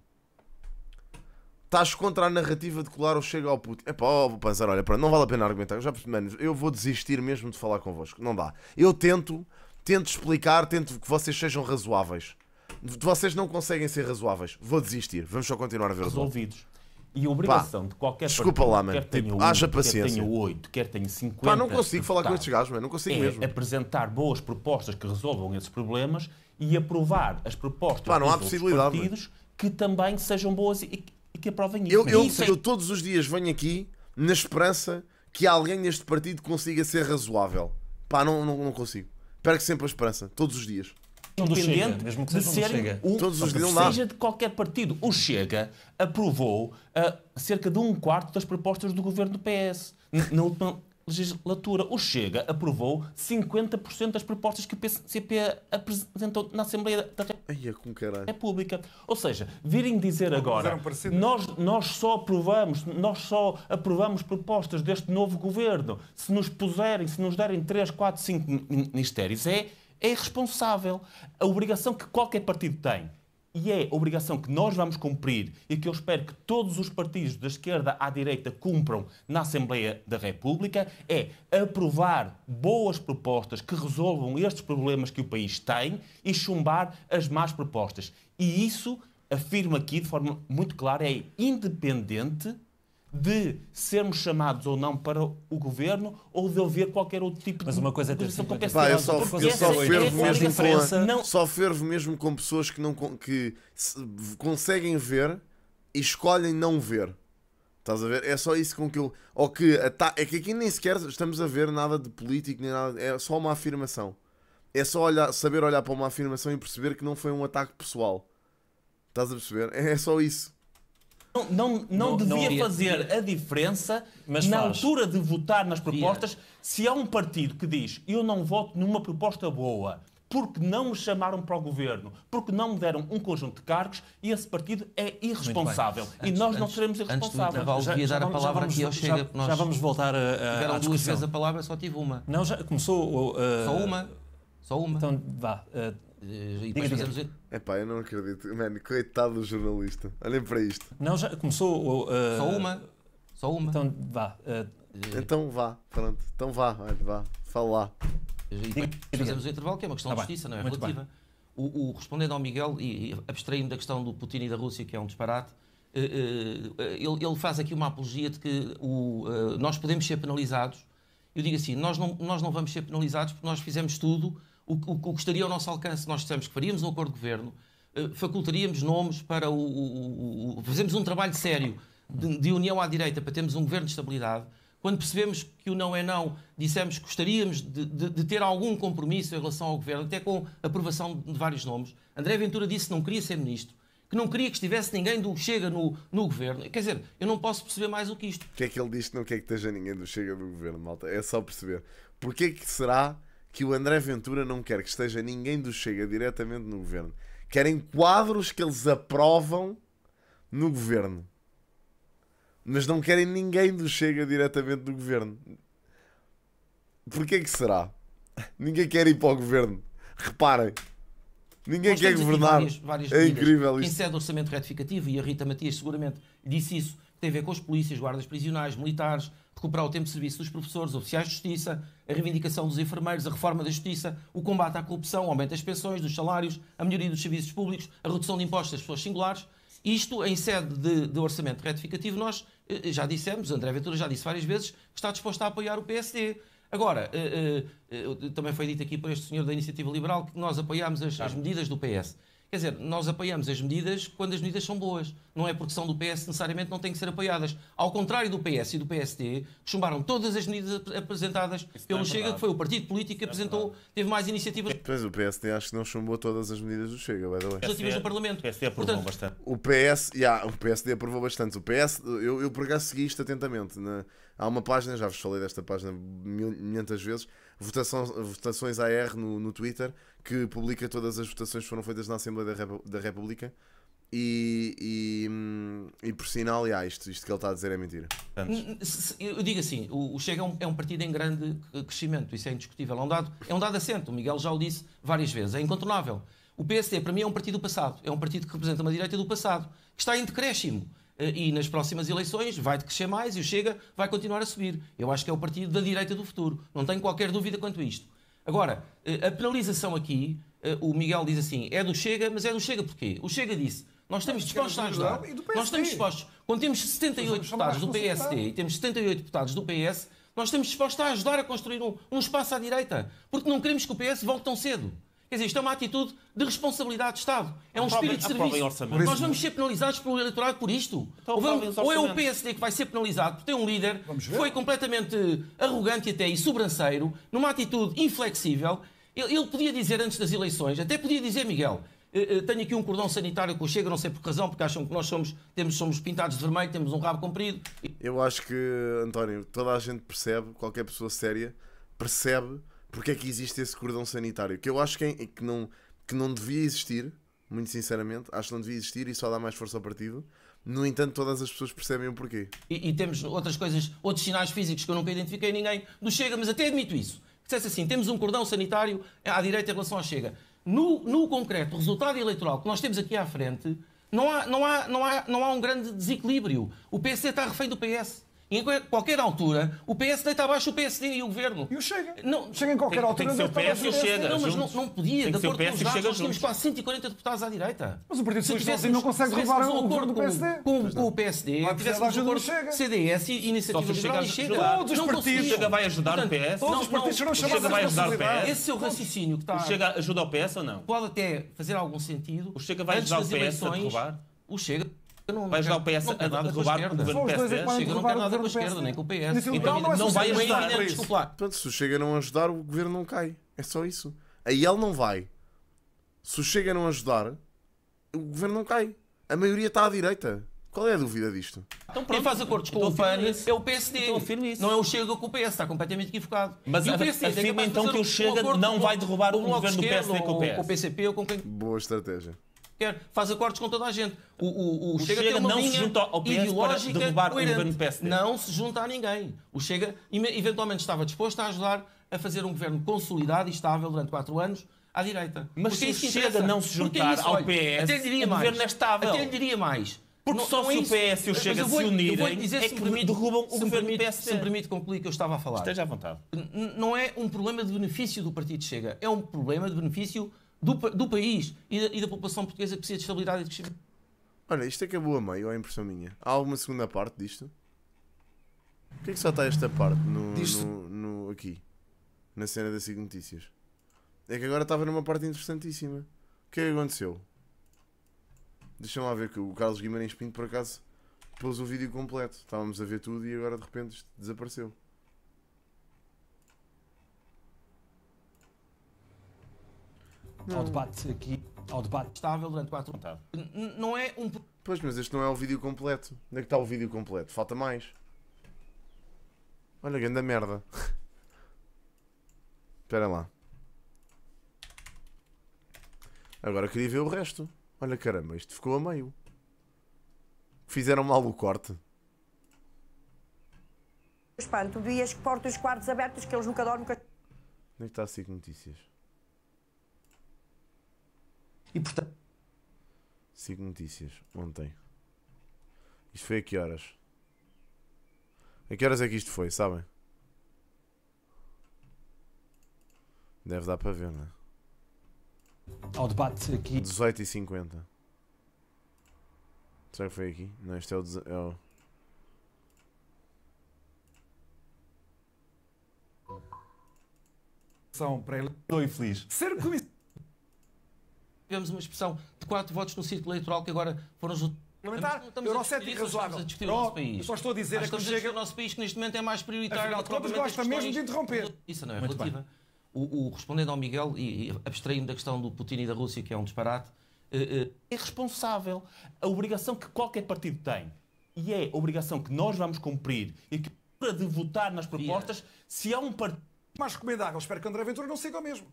Estás contra a narrativa de colar ou chega ao puto. É pá, oh, Panzer, olha, pronto, não vale a pena argumentar. Já, mano, eu vou desistir mesmo de falar convosco. Não dá. Eu tento, tento explicar, tento que vocês sejam razoáveis. Vocês não conseguem ser razoáveis. Vou desistir. Vamos só continuar a ver Resolvidos. E a obrigação pá, de qualquer desculpa partido, lá, mano. quer tenha tipo, 8, haja paciência. quer tenha 8, quer tenha 50... Pá, não consigo falar com estes gajos, mano. Não consigo é mesmo. apresentar boas propostas que resolvam esses problemas e aprovar as propostas Pá, dos outros é? partidos que também sejam boas e, que aprovem isso. Eu, eu, isso é... eu todos os dias venho aqui na esperança que alguém neste partido consiga ser razoável. Pá, não, não, não consigo. Perco sempre a esperança, todos os dias independente Chega, de ser um, Todos os seja de qualquer partido. O Chega aprovou uh, cerca de um quarto das propostas do governo do PS na última legislatura. O Chega aprovou 50% das propostas que o PCP apresentou na Assembleia da República. É é Ou seja, virem dizer agora, nós, nós só aprovamos, nós só aprovamos propostas deste novo governo se nos puserem, se nos derem 3, 4, 5 ministérios, é, é irresponsável. A obrigação que qualquer partido tem e é obrigação que nós vamos cumprir e que eu espero que todos os partidos da esquerda à direita cumpram na Assembleia da República é aprovar boas propostas que resolvam estes problemas que o país tem e chumbar as más propostas. E isso afirmo aqui de forma muito clara é independente de sermos chamados ou não para o governo ou de haver qualquer outro tipo de. Mas uma coisa é ter se Pá, eu só, eu só, é fervo é, mesmo com, não... só fervo mesmo com pessoas que, não, que conseguem ver e escolhem não ver. Estás a ver? É só isso com que eu. Ou que, é que aqui nem sequer estamos a ver nada de político, nem nada. É só uma afirmação. É só olhar, saber olhar para uma afirmação e perceber que não foi um ataque pessoal. Estás a perceber? [laughs] É só isso não, não, não, devia não fazer a diferença Mas na faz. altura de votar nas propostas se há um partido que diz eu não voto numa proposta boa porque não me chamaram para o governo, porque não me deram um conjunto de cargos, e esse partido é irresponsável. Antes, e nós não antes, seremos irresponsáveis. Antes de dar a palavra aqui ao Chega, já, nós já vamos voltar a, a, Tiveram duas vezes a palavra, só tive uma. Não, já começou... Uh, só uma? Só uma? Então, vá. Uh, eh, e depois fazemos. É pá, eu não acredito. Mano, coitado do jornalista. Olhem para isto. Não, já começou. Uh, Só uma. Só uma. Então vá. Uh, então vá, pronto. Então vá, vai, vá. Fala lá. E depois fazemos o intervalo, que é uma questão tá de justiça, bem. não é? Muito relativa. O, o, respondendo ao Miguel, e, e abstraindo da questão do Putin e da Rússia, que é um disparate, uh, ele, ele, faz aqui uma apologia de que o, nós podemos ser penalizados. Eu digo assim: nós não, nós não vamos ser penalizados porque nós fizemos tudo o, o, que estaria ao nosso alcance, nós dissemos que faríamos um acordo de governo, eh, facultaríamos nomes para o, o, o fazemos um trabalho sério de, de, união à direita para termos um governo de estabilidade. Quando percebemos que o não é não, dissemos que gostaríamos de, de, de ter algum compromisso em relação ao governo, até com aprovação de vários nomes. André Ventura disse que não queria ser ministro que não queria que estivesse ninguém do Chega no, no governo. Quer dizer, eu não posso perceber mais do que isto. O que é que ele diz que não quer que esteja ninguém do Chega no governo, malta? É só perceber. Porquê que será que o André Ventura não quer que esteja ninguém do Chega diretamente no governo. Querem quadros que eles aprovam no governo. Mas não querem ninguém do Chega diretamente do governo. Porquê que será? Ninguém quer ir para o governo. Reparem. Ninguém quer governar. Várias, várias é incrível isso Em sede do orçamento retificativo, e a Rita Matias seguramente disse isso, tem a ver com as polícias, guardas prisionais, militares, recuperar o tempo de serviço dos professores, oficiais de justiça, a reivindicação dos enfermeiros, a reforma da justiça, o combate à corrupção, o aumento das pensões, dos salários, a melhoria dos serviços públicos, a redução de impostos das pessoas singulares. Isto, em sede de, de orçamento retificativo, nós eh, eh, já dissemos, André Ventura já disse várias vezes, que está disposto a apoiar o PSD. Agora, eh, também foi dito aqui por este senhor da Iniciativa Liberal que nós apoiámos as, as medidas do PS. Quer dizer, nós apoiamos as medidas quando as medidas são boas. Não é porque são do PS necessariamente não têm que ser apoiadas. Ao contrário do PS e do PSD, que chumbaram todas as medidas apresentadas Isso pelo é Chega, que foi o partido político que é apresentou, é teve mais iniciativas. Pois, o PSD acho que não chumbou todas as medidas do Chega, by the way. Legislativas do Parlamento. O PSD aprovou Portanto, bastante. O, PS, yeah, o PSD aprovou bastante. O PS, eu, eu por acaso segui isto atentamente. Né? há uma página, já vos falei desta página milhentas vezes, votação, votações AR no, no Twitter que publica todas as votações que foram feitas na Assembleia da, da República. E, e, hum, e, por sinal, yeah, isto, isto que ele está a dizer é mentira. Eu digo assim: o Chega é um, é um, partido em grande crescimento, isso é indiscutível. É um, dado, é um dado assento, o Miguel já o disse várias vezes, é incontornável. O PSD, para mim, é um partido do passado, é um partido que representa uma direita do passado, que está em decréscimo. Eh, e nas próximas eleições vai decrescer mais e o Chega vai continuar a subir. Eu acho que é o partido da direita do futuro, não tenho qualquer dúvida quanto a isto. Agora, eh, a penalização aqui, eh, o Miguel diz assim, é do Chega, mas é do Chega porquê? O Chega disse, nós estamos ah, dispostos a ajudar. Nós estamos dispostos. Quando temos 78 deputados do PSD e temos 78 deputados do PS, nós estamos dispostos a ajudar a construir um, um espaço à direita, porque não queremos que o PS volte tão cedo. Quer dizer, isto é uma atitude de responsabilidade de Estado. É um espírito de serviço. Nós vamos ser penalizados pelo eleitorado por isto. Então, ou, vamos, ou é o PSD que vai ser penalizado por ter um líder que foi completamente arrogante até e sobranceiro, numa atitude inflexível. Ele, ele podia dizer antes das eleições, até podia dizer, Miguel, eh, eh, tenho aqui um cordão sanitário que eu chego, não sei por que razão, porque acham que nós somos, temos, somos pintados de vermelho, temos um rabo comprido. Eu acho que, António, toda a gente percebe, qualquer pessoa séria percebe porque é que existe esse cordão sanitário? Que eu acho que, é, que, não, que não devia existir, muito sinceramente, acho que não devia existir e só dá mais força ao partido. No entanto, todas as pessoas percebem o porquê. E, e temos outras coisas, outros sinais físicos que eu nunca identifiquei ninguém do Chega, mas até admito isso. Dissesse assim: temos um cordão sanitário à direita em relação ao Chega. No, no concreto, o resultado eleitoral que nós temos aqui à frente, não há, não há, não há, não há um grande desequilíbrio. O PC está refém do PS. E em qualquer altura, o PSD está abaixo o PSD e o governo. E o Chega. Não, chega em qualquer tem, altura. Tem que ser o PS e o Chega. Não, mas não, não podia. Tem de acordo com os dados, nós temos quase 140 deputados à direita. Mas o Partido Socialista não consegue levar um acordo com, com, com, com o PSD. Não tivéssemos um acordo chega. CDS e Iniciativa Liberal e Chega. Todos os partidos. Chega vai ajudar o PS. Todos os partidos serão chamados vai ajudar o PS. Esse é o raciocínio que está... O Chega ajuda o PS ou não? Pode até fazer algum sentido. O Chega vai ajudar o PS a derrubar? O Chega... Não, vais lá PS não, a, a roubar o governo PSD. Chega não quer nada com a esquerda, nem com o PS. Então, então, não vai ajudar. Portanto, se o Chega não ajudar, o governo não cai. É só isso. Aí ele não vai. Se o Chega não ajudar, o governo não cai. A maioria está à direita. Qual é a dúvida disto? Então, Quem faz acordos então, com o PAN é o PSD. Não é o Chega com o PS, está completamente equivocado. Mas e o PSD afirma é então que o Chega não vai derrubar o governo do PSD com o PS. Com o PCP ou com quem... Boa estratégia quer, faz acordos com toda a gente. O, o, o, o Chega, Chega não se junta ao PS para derrubar coerente. o governo do PSD. Não se junta a ninguém. O Chega eventualmente estava disposto a ajudar a fazer um governo consolidado e estável durante quatro anos à direita. Mas Porque é se o Chega interessa. não se é juntar isso, ao PS, até diria o mais, governo é estável. Até diria mais. Porque não, só não é se isso. o PS e o Chega vou, se unirem dizer, é que permite, derrubam o governo do PSD. Se me permite concluir que eu estava a falar. Esteja à vontade. N não é um problema de benefício do Partido Chega, é um problema de benefício do, do país e da, e da, população portuguesa que precisa de estabilidade e de crescimento. Olha, isto acabou é é a meio, ou é impressão minha? Há alguma segunda parte disto? Porquê é que só está esta parte no, no, no, aqui? Na cena das 5 notícias? É que agora estava numa parte interessantíssima. O que é que aconteceu? Deixa-me lá ver que o Carlos Guimarães Pinto, por acaso, pôs o vídeo completo. Estávamos a ver tudo e agora de repente desapareceu. Não. ao debate aqui, ao debate estável durante quatro horas. Tá. Não é um. Pois, mas este não é o vídeo completo. Onde é que está o vídeo completo? Falta mais. Olha, grande merda. [laughs] Espera lá. Agora queria ver o resto. Olha, caramba, isto ficou a meio. Fizeram mal o corte. Espanto, dias que porto os quartos abertos que eles nunca dormem. Onde é que está a SIC Notícias? E portanto. Sigo notícias, ontem. Isto foi a que horas? A que horas é que isto foi, sabem? Deve dar para ver, não é? Ao debate aqui. 18 e 50 Será que foi aqui? Não, este é o. É o... São para ele. Estou infeliz. Ser comissão tivemos uma expressão de quatro votos no círculo eleitoral que agora foram Lamentar, eurocético Estamos a discutir o nosso país. Eu só estou a dizer é que chega... o nosso país que neste momento é mais prioritário. Afinal de contas, gosta mesmo de interromper. Isso não é Muito relativa. O, o, respondendo ao Miguel e, e abstraindo da questão do Putin e da Rússia, que é um disparate, eh, eh, é responsável. A obrigação que qualquer partido tem e é a obrigação que nós vamos cumprir e que para de votar nas propostas, se há um partido. Mais recomendável, espero que André Ventura não siga o mesmo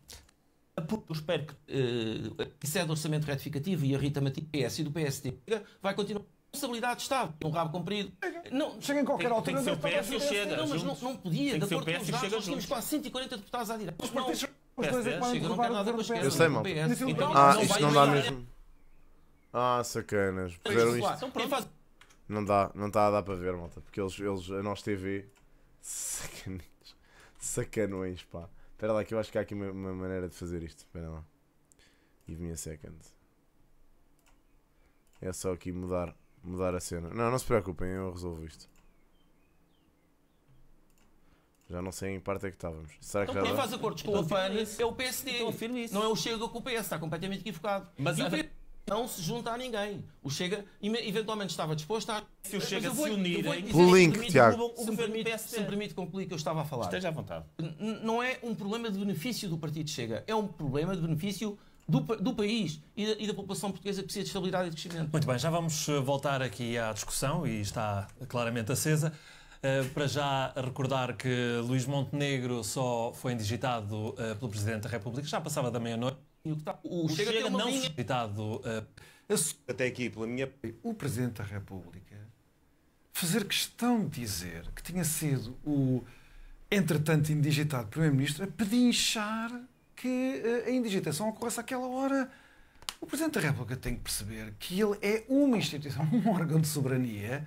porque eu espero que, uh, que ceda o orçamento retificativo e a Rita Matias, PS e do PSD, vai continuar responsabilidade de Estado, um rabo comprido. Não, chega em qualquer tem, altura. Tem que ser o PS e o Chega. Não, mas não, não podia. Tem que ser o PS e o Chega. Nós tínhamos quase 140 deputados à direita. Os partidos os dois é que mandam derrubar o governo PS. Eu sei, mal. Então, ah, não isto não dá mesmo. Ah, sacanas. Fizeram isto. Não dá, não está a dar para ver, malta. Porque eles, eles a nós TV, sacanões. Sacanões, pá. Espera lá, que eu acho que há aqui uma, uma maneira de fazer isto. Espera lá. Give me a second. É só aqui mudar, mudar a cena. Não, não se preocupem, eu resolvo isto. Já não sei em parte é que estávamos. Será que então, quem faz acordos com o PAN é o PSD. Não é o Chega com o PS, está completamente equivocado. Mas e o não se junta a ninguém. O Chega eventualmente estava disposto a. Se o Chega vou, se unirem. O link, Tiago. Se me permite, se me permite concluir que eu estava a falar. Esteja à vontade. Não é um problema de benefício do Partido Chega, é um problema de benefício do, do, país e da, e da, população portuguesa que precisa de estabilidade e de crescimento. Muito bem, já vamos eh, voltar aqui à discussão e está claramente acesa. Uh, para já recordar que Luís Montenegro só foi indigitado uh, pelo Presidente da República, já passava da meia-noite. Tá- o, o Chega, Chega não linha... suscitado. Uh, eh, Até aqui, pela minha. O Presidente da República fazer questão de dizer que tinha sido o entretanto indigitado Primeiro-Ministro a pedinchar que eh, a indigitação ocorresse àquela hora. O Presidente da República tem que perceber que ele é uma instituição, [laughs] um órgão de soberania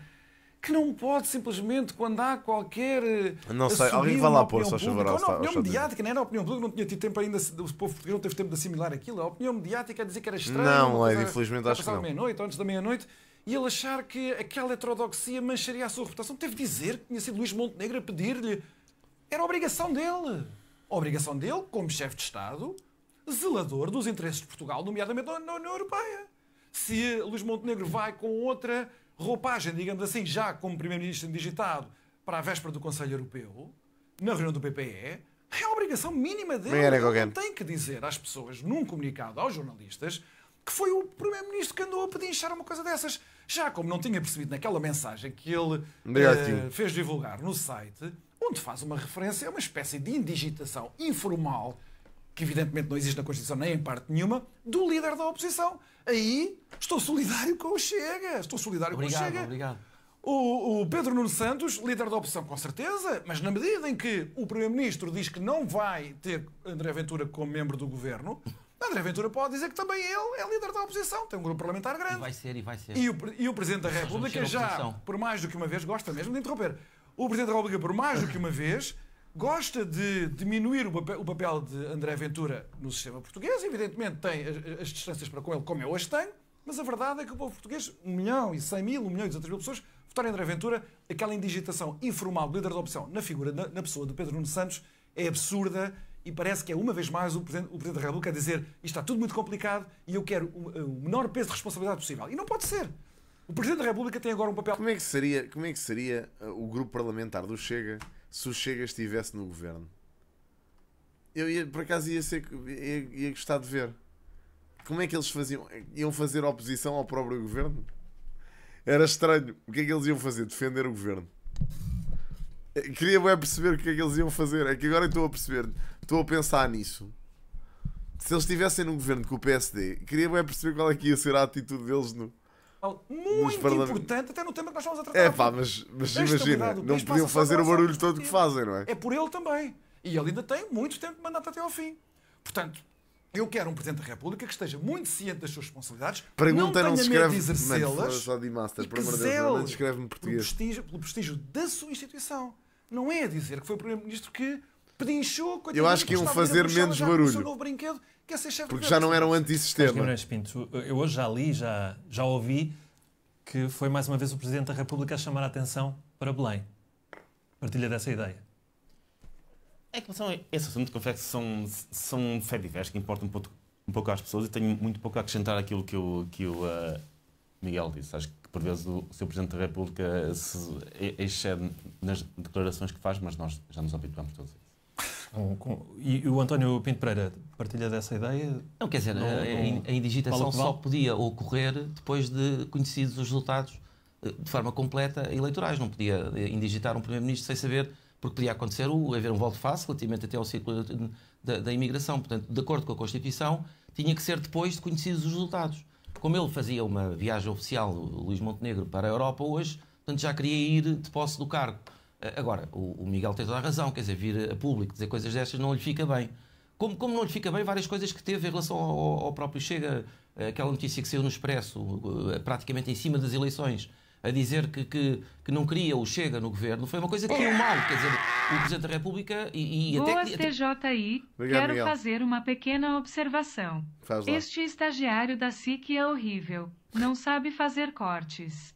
que não pode simplesmente, quando há qualquer. Eh, não sei, alguém vai lá pôr, só chover A opinião mediática, não né? era a opinião pública, não tinha tido tempo ainda, o povo português não teve tempo de assimilar aquilo. A opinião mediática a dizer que era estranho. Não, Leide, infelizmente acho que não. meia-noite, antes da meia-noite, e ele achar que aquela heterodoxia mancharia a sua reputação. Teve de dizer que tinha sido Luís Montenegro a pedir-lhe. Era obrigação dele. A obrigação dele, como chefe de Estado, zelador dos interesses de Portugal, nomeadamente na União Europeia. Se Luís Montenegro vai com outra roupagem, digamos assim, já como Primeiro-Ministro digitado para a véspera do Conselho Europeu, na reunião do PPE, é a obrigação mínima dele. Ele tem que dizer às pessoas, num comunicado aos jornalistas, que foi o Primeiro-Ministro que andou a pedinchar uma coisa dessas. Já como não tinha percebido naquela mensagem que ele eh, fez divulgar no site, onde faz uma referência a é uma espécie de indigitação informal que evidentemente não existe na Constituição nem em parte nenhuma, do líder da oposição. Aí estou solidário com o Chega. Estou solidário obrigado, com o Chega. Obrigado. O, o Pedro Nuno Santos, líder da oposição, com certeza, mas na medida em que o Primeiro-Ministro diz que não vai ter André Ventura como membro do governo, André Ventura pode dizer que também ele é líder da oposição, tem um grupo parlamentar grande. E vai ser, e vai ser. E o, e o Presidente da República já, por mais do que uma vez, gosta mesmo de interromper. O Presidente da República, por mais do que uma vez, gosta de diminuir o papel de André Ventura no sistema português, evidentemente tem as, distâncias para com ele, como eu hoje tenho, mas a verdade é que o povo português, um milhão e cem mil, um milhão e 200 mil pessoas, votaram em André Ventura, aquela indigitação informal do líder da opção na figura, na, na pessoa de Pedro Nuno Santos, é absurda e parece que é uma vez mais o Presidente, o Presidente da República a dizer isto está tudo muito complicado e eu quero o, o menor peso de responsabilidade possível. E não pode ser. O Presidente da República tem agora um papel. Como é que seria, como é que seria uh, o grupo parlamentar do Chega se o Chega estivesse no governo, eu ia, por acaso ia, ser, ia, ia gostar de ver. Como é que eles faziam? Iam fazer oposição ao próprio governo? Era estranho. O que é que eles iam fazer? Defender o governo. Eh, queria bem perceber o que é que eles iam fazer. É que agora estou a perceber, estou a pensar nisso. Se eles estivessem no governo com o PSD, queria bem perceber qual é que ia ser a atitude deles no, muito importante, até no tema que nós estamos a tratar. É pá, mas, mas imagina, não podiam fazer o barulho todo que fazem, não é? É por ele também. E ele ainda tem muito tempo de mandato até ao fim. Portanto, eu quero um Presidente da República que esteja muito ciente das suas responsabilidades, Pergunta não, não tenha medo de exercê-las e que é? zele pelo prestígio, pelo prestígio da sua instituição. Não é dizer que foi o Primeiro-Ministro que pedinchou... Eu acho que iam fazer menos barulho quer ser chefe Porque já não eram antissistema. Guimarães Pinto, eu hoje já li, já, já ouvi que foi mais uma vez o Presidente da República a chamar a atenção para Belém. Partilha dessa ideia. É que são, esse assunto, confesso que são, são fé diversos, que importam um pouco, um pouco às pessoas e tenho muito pouco a acrescentar aquilo que o, que o uh, Miguel disse. Acho que por vezes o, o Sr. Presidente da República se excede nas declarações que faz, mas nós já nos habituamos todos a com, com, e o António Pinto Pereira partilha dessa ideia? Não, quer dizer, não, a, a, indigitação só podia ocorrer depois de conhecidos os resultados eh, de forma completa eleitorais. Não podia eh, indigitar um Primeiro-Ministro sem saber, porque podia acontecer o, haver um voto fácil relativamente até ao ciclo da, da imigração. Portanto, de acordo com a Constituição, tinha que ser depois de conhecidos os resultados. Como ele fazia uma viagem oficial, Luís Montenegro, para a Europa hoje, portanto, já queria ir de posse do cargo. Eh, agora, o, o, Miguel tem toda a razão, quer dizer, vir a público dizer coisas destas não lhe fica bem. Como, como não lhe fica bem várias coisas que teve em relação ao, ao próprio Chega, eh, aquela notícia que saiu no Expresso, eh, praticamente em cima das eleições, a dizer que, que, que não queria o Chega no governo, foi uma coisa que caiu mal, quer dizer, o Presidente da República e, e Boa até... TJI, quero Miguel. fazer uma pequena observação. Faz este estagiário da SIC é horrível, não sabe fazer cortes.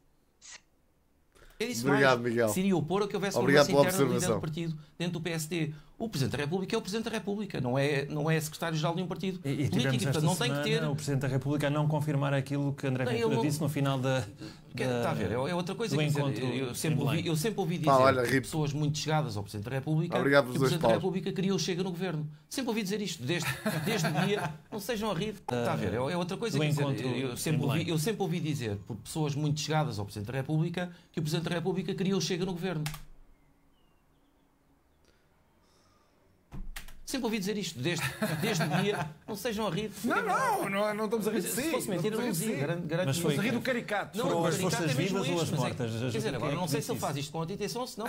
Eu disse Obrigado, mais, Miguel. Seria opor a que houvesse Obrigado mudança interna no líder do partido, dentro do PSD o Presidente da República é o Presidente da República, não é, não é secretário-geral de um partido e, e político. não tem que ter. O Presidente da República a não confirmar aquilo que André Ventura não... disse no final da. da... Está a ver, é, é outra coisa. Dizer, eu, sempre ouvi, eu sempre ouvi dizer Pá, olha, que pessoas muito chegadas ao Presidente da República Obrigado que o Presidente da República queria o Chega no governo. Sempre ouvi dizer isto, desde, desde o dia. Não sejam a rir. Está a ver, é, é outra coisa. Dizer, eu, sempre ouvi, eu sempre ouvi dizer por pessoas muito chegadas ao Presidente da República que o Presidente da República queria o Chega no governo. Sempre ouvi dizer isto desde, desde o dia. Não sejam a rir. Não, não, não, não estamos a rir de si. Se fosse mentira, não dizia. Garanto mas foi a rir do caricato. Não, o as é vivas ou as é mortas. Quer dizer, agora não sei se ele faz isto com a ou se não.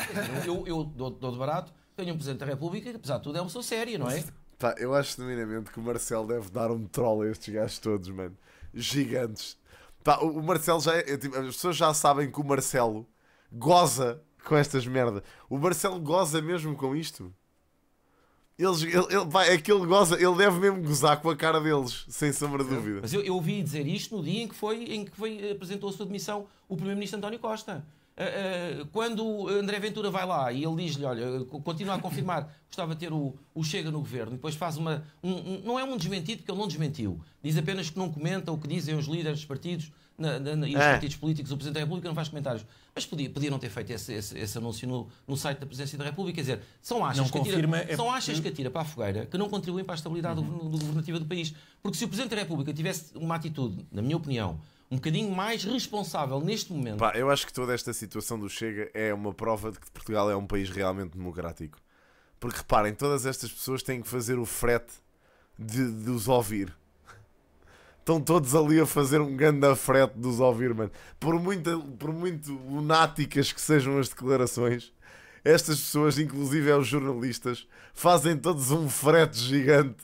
Eu, eu dou, dou de barato, tenho um Presidente da República que, apesar de tudo, é uma pessoa séria, não é? tá eu acho genuinamente que o Marcelo deve dar um troll a estes gajos todos, mano. Gigantes. tá o Marcelo já é, tipo, As pessoas já sabem que o Marcelo goza com estas merda. O Marcelo goza mesmo com isto. Eles, ele, ele, vai, é que ele goza, ele deve mesmo gozar com a cara deles, sem sombra de é. dúvida. Mas eu, eu ouvi dizer isto no dia em que foi, em que foi, eh, apresentou a sua demissão o Primeiro-Ministro António Costa. Uh, uh, quando André Ventura vai lá e ele diz-lhe, olha, continua a confirmar, gostava de ter o, o Chega no governo, depois faz uma... Um, um, não é um desmentido, porque ele não desmentiu. Diz apenas que não comenta o que dizem os líderes dos partidos na, na, na, e os é. partidos políticos, o Presidente da República não faz comentários. Mas podia, podia não ter feito esse, esse, esse anúncio no, no, site da Presidência da República. Quer dizer, são achas, que atira, é... são achas que atira para a fogueira que não contribuem para a estabilidade uhum. governativa do país. Porque se o Presidente da República tivesse uma atitude, na minha opinião, um bocadinho mais responsável neste momento. Pá, eu acho que toda esta situação do Chega é uma prova de que Portugal é um país realmente democrático. Porque reparem, todas estas pessoas têm que fazer o frete de, de os ouvir estão todos ali a fazer um grande frete dos Overman. Por, muita, por muito lunáticas que sejam as declarações, estas pessoas, inclusive os jornalistas, fazem todos um frete gigante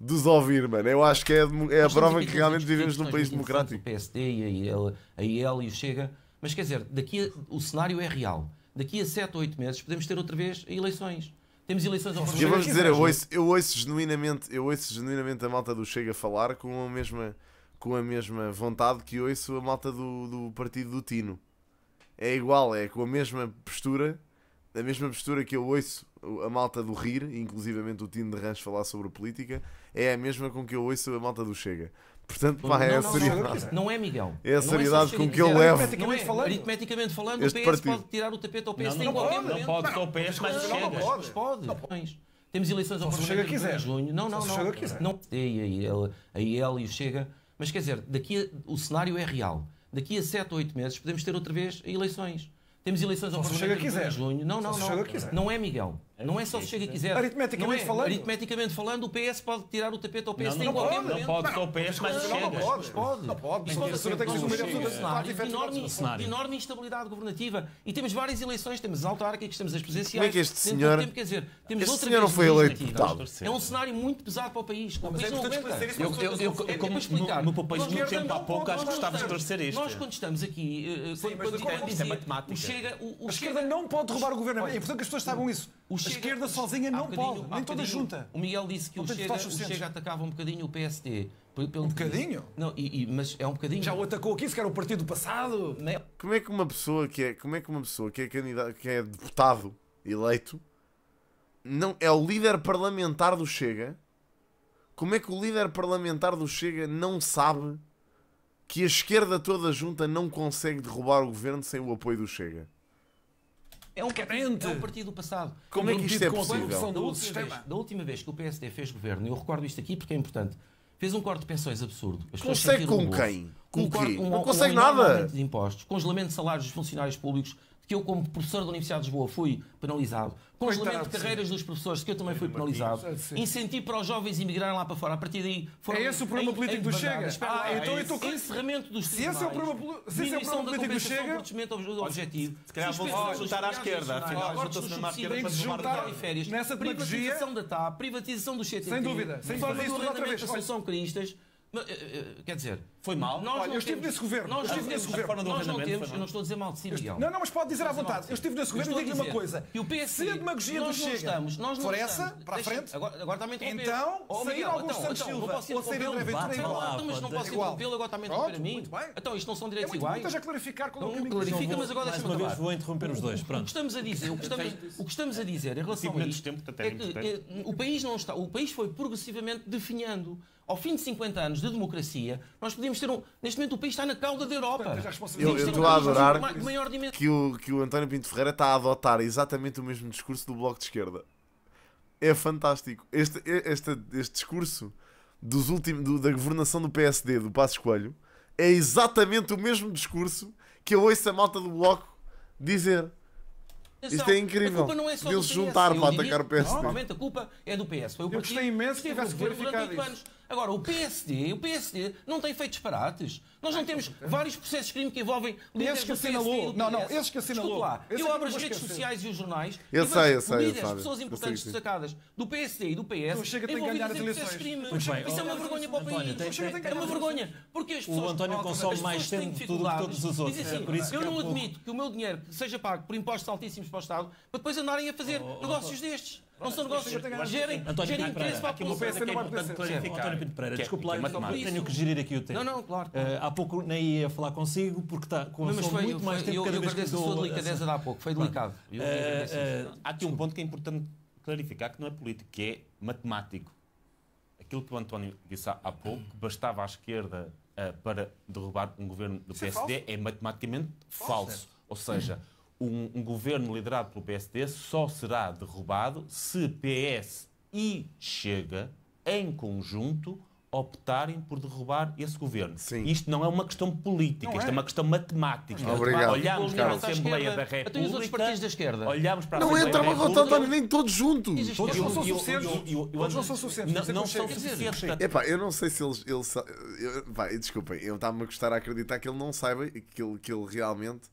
dos ouvir, mano. Eu acho que é, é a prova que realmente vivemos num país democrático. O PSD e a IL, a e o Chega. Mas quer dizer, daqui a, o cenário é real. Daqui a 7 ou 8 meses podemos ter outra vez eleições. Temos eleições ao Parlamento. Eu vou dizer, eu ouço, eu ouço, genuinamente, eu ouço genuinamente a malta do Chega falar com a mesma, com a mesma vontade que ouço a malta do, do partido do Tino. É igual, é com a mesma postura, a mesma postura que eu ouço a malta do Rir, inclusivamente o Tino de Rãs falar sobre política, é a mesma com que eu ouço a malta do Chega. Portanto, pá, é não, a não, seriedade. Não, não é, Miguel. É a é seriedade é com que ele leva. Aritmeticamente, falando, aritmeticamente falando este o PS partido. pode tirar o tapete ao PS não, não, pode, não pode, só o PS, mas chega. Pode. pode. Não pode. Temos eleições ao Parlamento quiser. em junho. Não, não, não. Chega quiser. não. É, é, e a IEL e Chega. Mas quer dizer, daqui a, o cenário é real. Daqui a 7 ou 8 meses podemos ter outra vez eleições. Temos eleições ao Parlamento em junho. Não, não, não. Não é, Miguel. É não é só se chega e é. quiser. Aritmeticamente, é, falando. aritmeticamente falando, o PS pode tirar o tapete ao PS. não, não, não, não, pode, só o PS, mas não, chegas. Não pode, pode. Não pode. Isto tem que assumir a enorme, de enorme instabilidade governativa. E temos várias eleições, temos que temos as presidenciais. Como é que este senhor... Tempo, quer dizer, temos este senhor não foi eleito é? deputado. É um cenário muito pesado para o país. O país não aguenta. Eu, como explicar. No papéis muito tempo há pouco, acho que gostava de esclarecer isto. Nós, quando estamos aqui... Eh, eh, Sim, mas isto é matemática. A esquerda não pode roubar o governo. É importante que as pessoas saibam isso esquerda sozinha não pode, nem toda junta. O Miguel disse que o Chega, o Chega atacava um bocadinho o PSD. Pelo um bocadinho? Não, e, e, mas é um bocadinho. Já o atacou aqui, se que era o partido passado. Né? Como é que uma pessoa que é, como é que uma pessoa que é candidato, que é deputado eleito, não é o líder parlamentar do Chega? Como é que o líder parlamentar do Chega não sabe que a esquerda toda junta não consegue derrubar o governo sem o apoio do Chega? é um Partido, é um partido do passado. Como é que isto é possível? Da última, vez, da última vez que o PSD fez governo, eu recordo isto aqui porque é importante, fez um corte de pensões absurdo. As consegue com quem? Com um quem? Um, não um, consegue nada. De impostos, congelamento de salários dos funcionários públicos que eu, como professor da Universidade de Lisboa, fui penalizado. Congelamento de carreiras sim. dos professores, que eu também fui penalizado. Incentivo para os jovens emigrarem lá para fora. A partir daí foram. É esse o problema em, político do Chega. Ah, ah, então é eu estou com. Encerramento dos tribunais. Se esse é o problema, se esse é o problema político do Chega. Se calhar vou juntar à esquerda. É? Afinal, juntou-se mesmo esquerda para juntar férias. Nessa privatização da TAP, privatização dos CTT. Sem dúvida. Sem dúvida. Sem dúvida. arrendamento Cristas. Eh, eh, eh, quer dizer, foi mal. Nós Olha, eu estive temos, nesse governo. Nós, eu estive nesse governo. Nós não temos, eu não estou a dizer mal de si, Miguel. Não, não, mas pode dizer à vontade. Eu estive nesse governo e digo-lhe uma coisa. E o PS, se a demagogia nós do Chega estamos, nós for essa, para a frente, agora, agora também Então, oh, sair alguns então, Santos então, Silva ou sair André Ventura igual. mas não posso interrompê-lo, agora também interromper para mim. Então, isto não são é direitos iguais. Estás a clarificar qual é o caminho. Clarifica, mas agora deixa-me acabar. vou interromper os dois. o que estamos a dizer em relação a isto, não é é o país foi progressivamente definhando. Ao fim de 50 anos de democracia, nós podíamos ter um. Neste momento o país está na cauda da Europa. Eu, eu estou um a adorar que o, que o António Pinto Ferreira está a adotar exatamente o mesmo discurso do Bloco de Esquerda. É fantástico. Este, este, este discurso dos últimos, do, da governação do PSD, do Passo Coelho, é exatamente o mesmo discurso que eu ouço a malta do Bloco dizer. Isto é incrível. A culpa não é só do PS. juntar para atacar o PS. Normalmente a culpa é do PS. Foi o partido eu gostei imenso que tivesse verificado Anos. Agora, o PSD, o PSD não tem feito disparates. Nós não temos vários processos de crime que envolvem líderes esse que assinalou. Não, não, esses que assinalou. Desculpe lá, eu abro as redes sociais e os jornais eu e sei, eu sei, líderes, eu pessoas importantes destacadas do PSD e do PS não chega envolvidas em processos de crime. Isso é uma vergonha para o país. É uma vergonha. Porque as pessoas... O António consome mais tempo de tudo que todos os outros. Assim, é eu é não admito que o meu dinheiro seja pago por impostos altíssimos para o Estado para depois andarem a fazer oh, oh, negócios oh. destes. Não são negócios. Gerem, gerem para a população. António, PS não clarificar. António Pinto Pereira, é desculpe lá, é tenho que gerir aqui o tempo. Não, não, claro. Eh, há pouco nem ia falar consigo, porque está com muito mais tempo que Eu agradeço a sua delicadeza de há pouco, foi delicado. Eh, eh, há aqui um ponto que é importante clarificar, que não é político, que é matemático. Aquilo que o António disse há pouco, que bastava à esquerda para derrubar um governo do é PSD é matematicamente falso. Ou seja, um, um, governo liderado pelo PSD só será derrubado se PS e Chega, em conjunto, optarem por derrubar esse governo. Sim. Isto não é uma questão política, não isto é. é. uma questão matemática. obrigado. Olhamos para a Assembleia da então, República. Até os da esquerda. Olhamos para a não entra uma votada nem todos juntos. Todos não são suficientes. Todos não são suficientes. Não, é são suficientes. Epá, eu não sei se eles. eles vai, desculpem, eu estava-me a gostar a acreditar que ele não saiba que ele, que ele realmente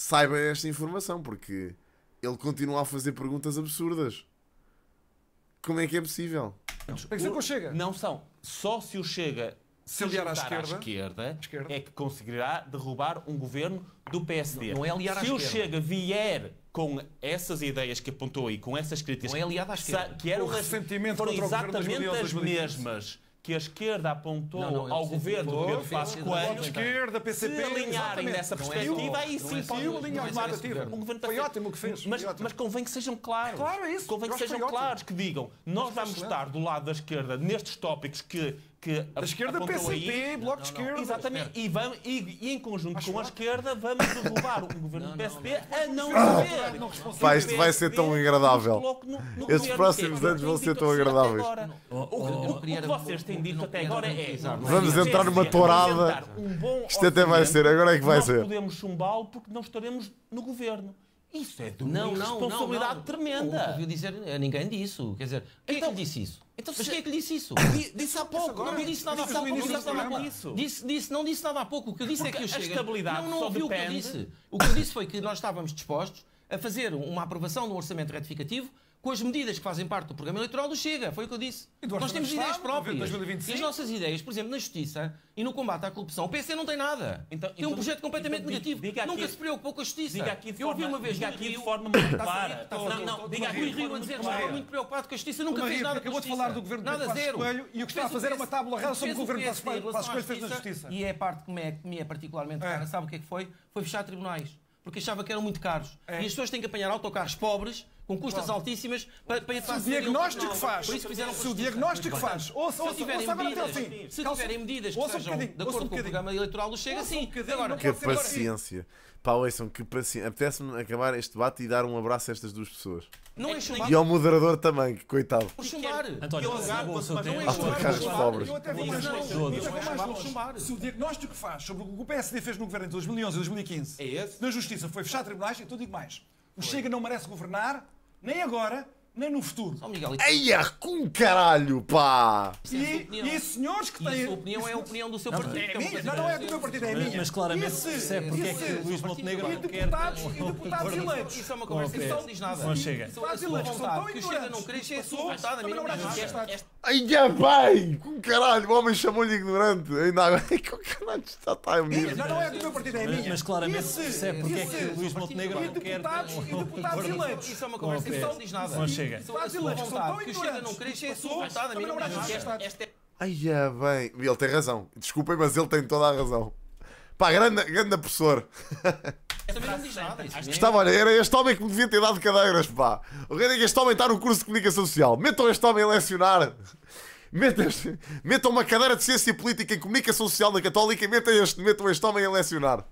saiba esta informação, porque ele continua a fazer perguntas absurdas. Como é que é possível? Não, é o Chega. não são. Só se o Chega se aliar à esquerda, à esquerda, esquerda, é que conseguirá derrubar um governo do PSD. Não, não é aliar se à esquerda. o Chega vier com essas ideias que apontou e com essas críticas, não é aliado à esquerda. Que eram o foram exatamente 2011, as mesmas que a esquerda apontou não, não, ao governo do Pedro Passos Coelho, esquerda, PCP, se alinharem nessa é perspectiva, aí sim é pode tomar um governo é Foi ótimo que fez. Mas, mas convém que sejam claros. Claro, é isso. Convém que sejam claros, que digam nós vamos estar do lado da esquerda nestes tópicos que que a, esquerda PCP, aí, Bloco não, não, de Esquerda. Exatamente, e, vamos, e, e, em conjunto Acho com a esquerda vamos derrubar o governo não, do PSP a não ser. vai isto vai ser tão agradável. Estes próximos anos vão ser tão assim agradáveis. O que vocês têm dito até agora é. Vamos entrar numa tourada. Isto até vai ser, agora é que vai ser. Não podemos chumbá-lo porque não estaremos no governo. Isso é de uma não, responsabilidade não, não, tremenda. Não ouviu dizer a eh, ninguém disso. Quer dizer, quem é então, disse isso? Então, Mas se... quem é que disse isso? [coughs] Disse há pouco. não disse nada há pouco. Não disse nada há pouco. Disse, não disse nada há pouco. O que eu disse é Porque é que o A estabilidade não, não ouviu depende... o que eu disse. O que eu disse foi que nós estávamos dispostos a fazer uma aprovação do orçamento retificativo com as medidas que fazem parte do programa eleitoral do Chega. Foi o que eu disse. Eduardo Nós temos Estado, ideias próprias. 2025. E as nossas ideias, por exemplo, na justiça e no combate à corrupção, o PC não tem nada. Então, tem então, um projeto completamente então, negativo. Diga, diga Nunca aqui, se preocupou com a justiça. Diga aqui eu forma, eu ouvi uma vez diga aqui de forma tá muito tá clara. Não, não, diga aqui Rui Rio a dizer que estava muito preocupado com a justiça, nunca fez nada Acabou de falar do governo do Espelho e o que está a fazer é uma tábua rasa sobre o governo Passos Coelho fez na justiça. E é a parte que me é, é particularmente cara. É. Sabe o que é que foi? Foi fechar tribunais porque achava que eram muito caros. É. E as pessoas têm que apanhar autocarros pobres, com custas altíssimas, para, para fazer o diagnóstico não, faz, por isso fizeram se o diagnóstico faz, Se ouça, ouça agora até ao Se tiverem medidas que sejam de acordo com o programa eleitoral do Chega, assim Agora, que paciência. Pá, ouçam, que paciência. Apetece-me acabar este debate e dar um abraço a estas duas pessoas. Não é, é chumbar. E ao moderador também, que coitado. Não é chumbar. António, não é chumbar. Eu até vou mais longe. Se o diagnóstico que faz sobre o que o PSD fez no governo de 2011 e 2015 é esse? na justiça foi fechar tribunais, então digo mais. O Chega não merece governar, nem agora, nem no futuro. Oh, Miguel, isso... Eia, ah, com caralho, pá! É e, e, senhores que têm. a sua opinião é a opinião do seu partido. É, é minha, não, não é do meu partido, é minha. Mas claramente se é porque é que Luís Montenegro. É e deputados, e deputados eleitos. Isso é uma conversa que não diz nada. Não chega. Deputados eleitos são tão ignorantes. não queres ser sua vontade, a mim não é bem! Com caralho, o homem chamou-lhe ignorante. Ainda que o canal está a amigo. Não, não é do meu partido, é minha. Mas claramente se é porque é que Luís Montenegro. E deputados, e deputados eleitos. Isso é uma conversa que não diz nada. chega chega. bem. É- ele tem razão. Desculpem, mas ele tem toda a razão. Pá, grande, grande professor. É Gostava, olha, era este homem que me devia ter dado cadeiras, pá. O que é que este homem está no curso de comunicação social? Metam este homem a lecionar. Metam, uma cadeira de ciência política e comunicação social na Católica e metam este, metam este homem a lecionar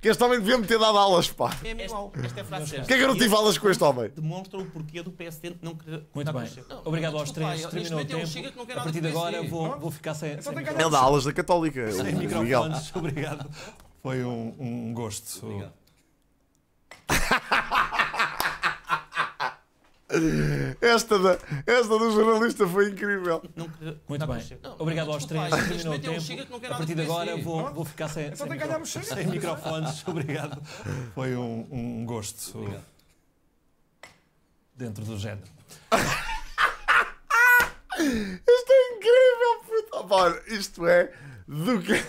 que este homem devia me ter dado aulas, pá. É mesmo esta, esta é é, é que eu não tive aulas com este homem? Demonstra o porquê do PSD não querer. Muito bem. Obrigado aos três. Terminou é o tempo. a partir de agora vou, vou ficar sem. É ele dá aulas da Católica. Sem microfones. [laughs] Obrigado. Foi um, um gosto. Obrigado. [laughs] Esta, da, esta do jornalista foi incrível. Muito bem. Não, Obrigado aos três. Terminou o tempo. A partir de agora vou, vou ficar sem, então sem, micro, sem microfones. [laughs] Obrigado. Foi um, um gosto. Obrigado. Dentro do género. [laughs] isto é incrível, isto é do que. [laughs]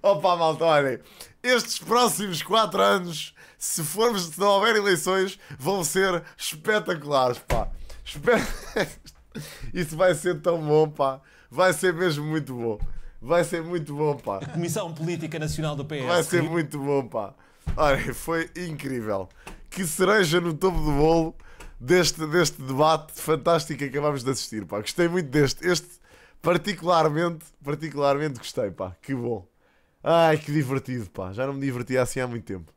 Opa, malta, olhem. Estes próximos 4 anos se formos, se não houver eleições, vão ser espetaculares, pá. [laughs] Isso vai ser tão bom, pá. Vai ser mesmo muito bom. Vai ser muito bom, pá. A Comissão Política Nacional do PS. Vai ser muito bom, pá. Olha, foi incrível. Que cereja no topo do bolo deste, deste debate fantástico que acabámos de assistir, pá. Gostei muito deste. Este, particularmente, particularmente gostei, pá. Que bom. Ai, que divertido, pá. Já não me divertia assim há muito tempo.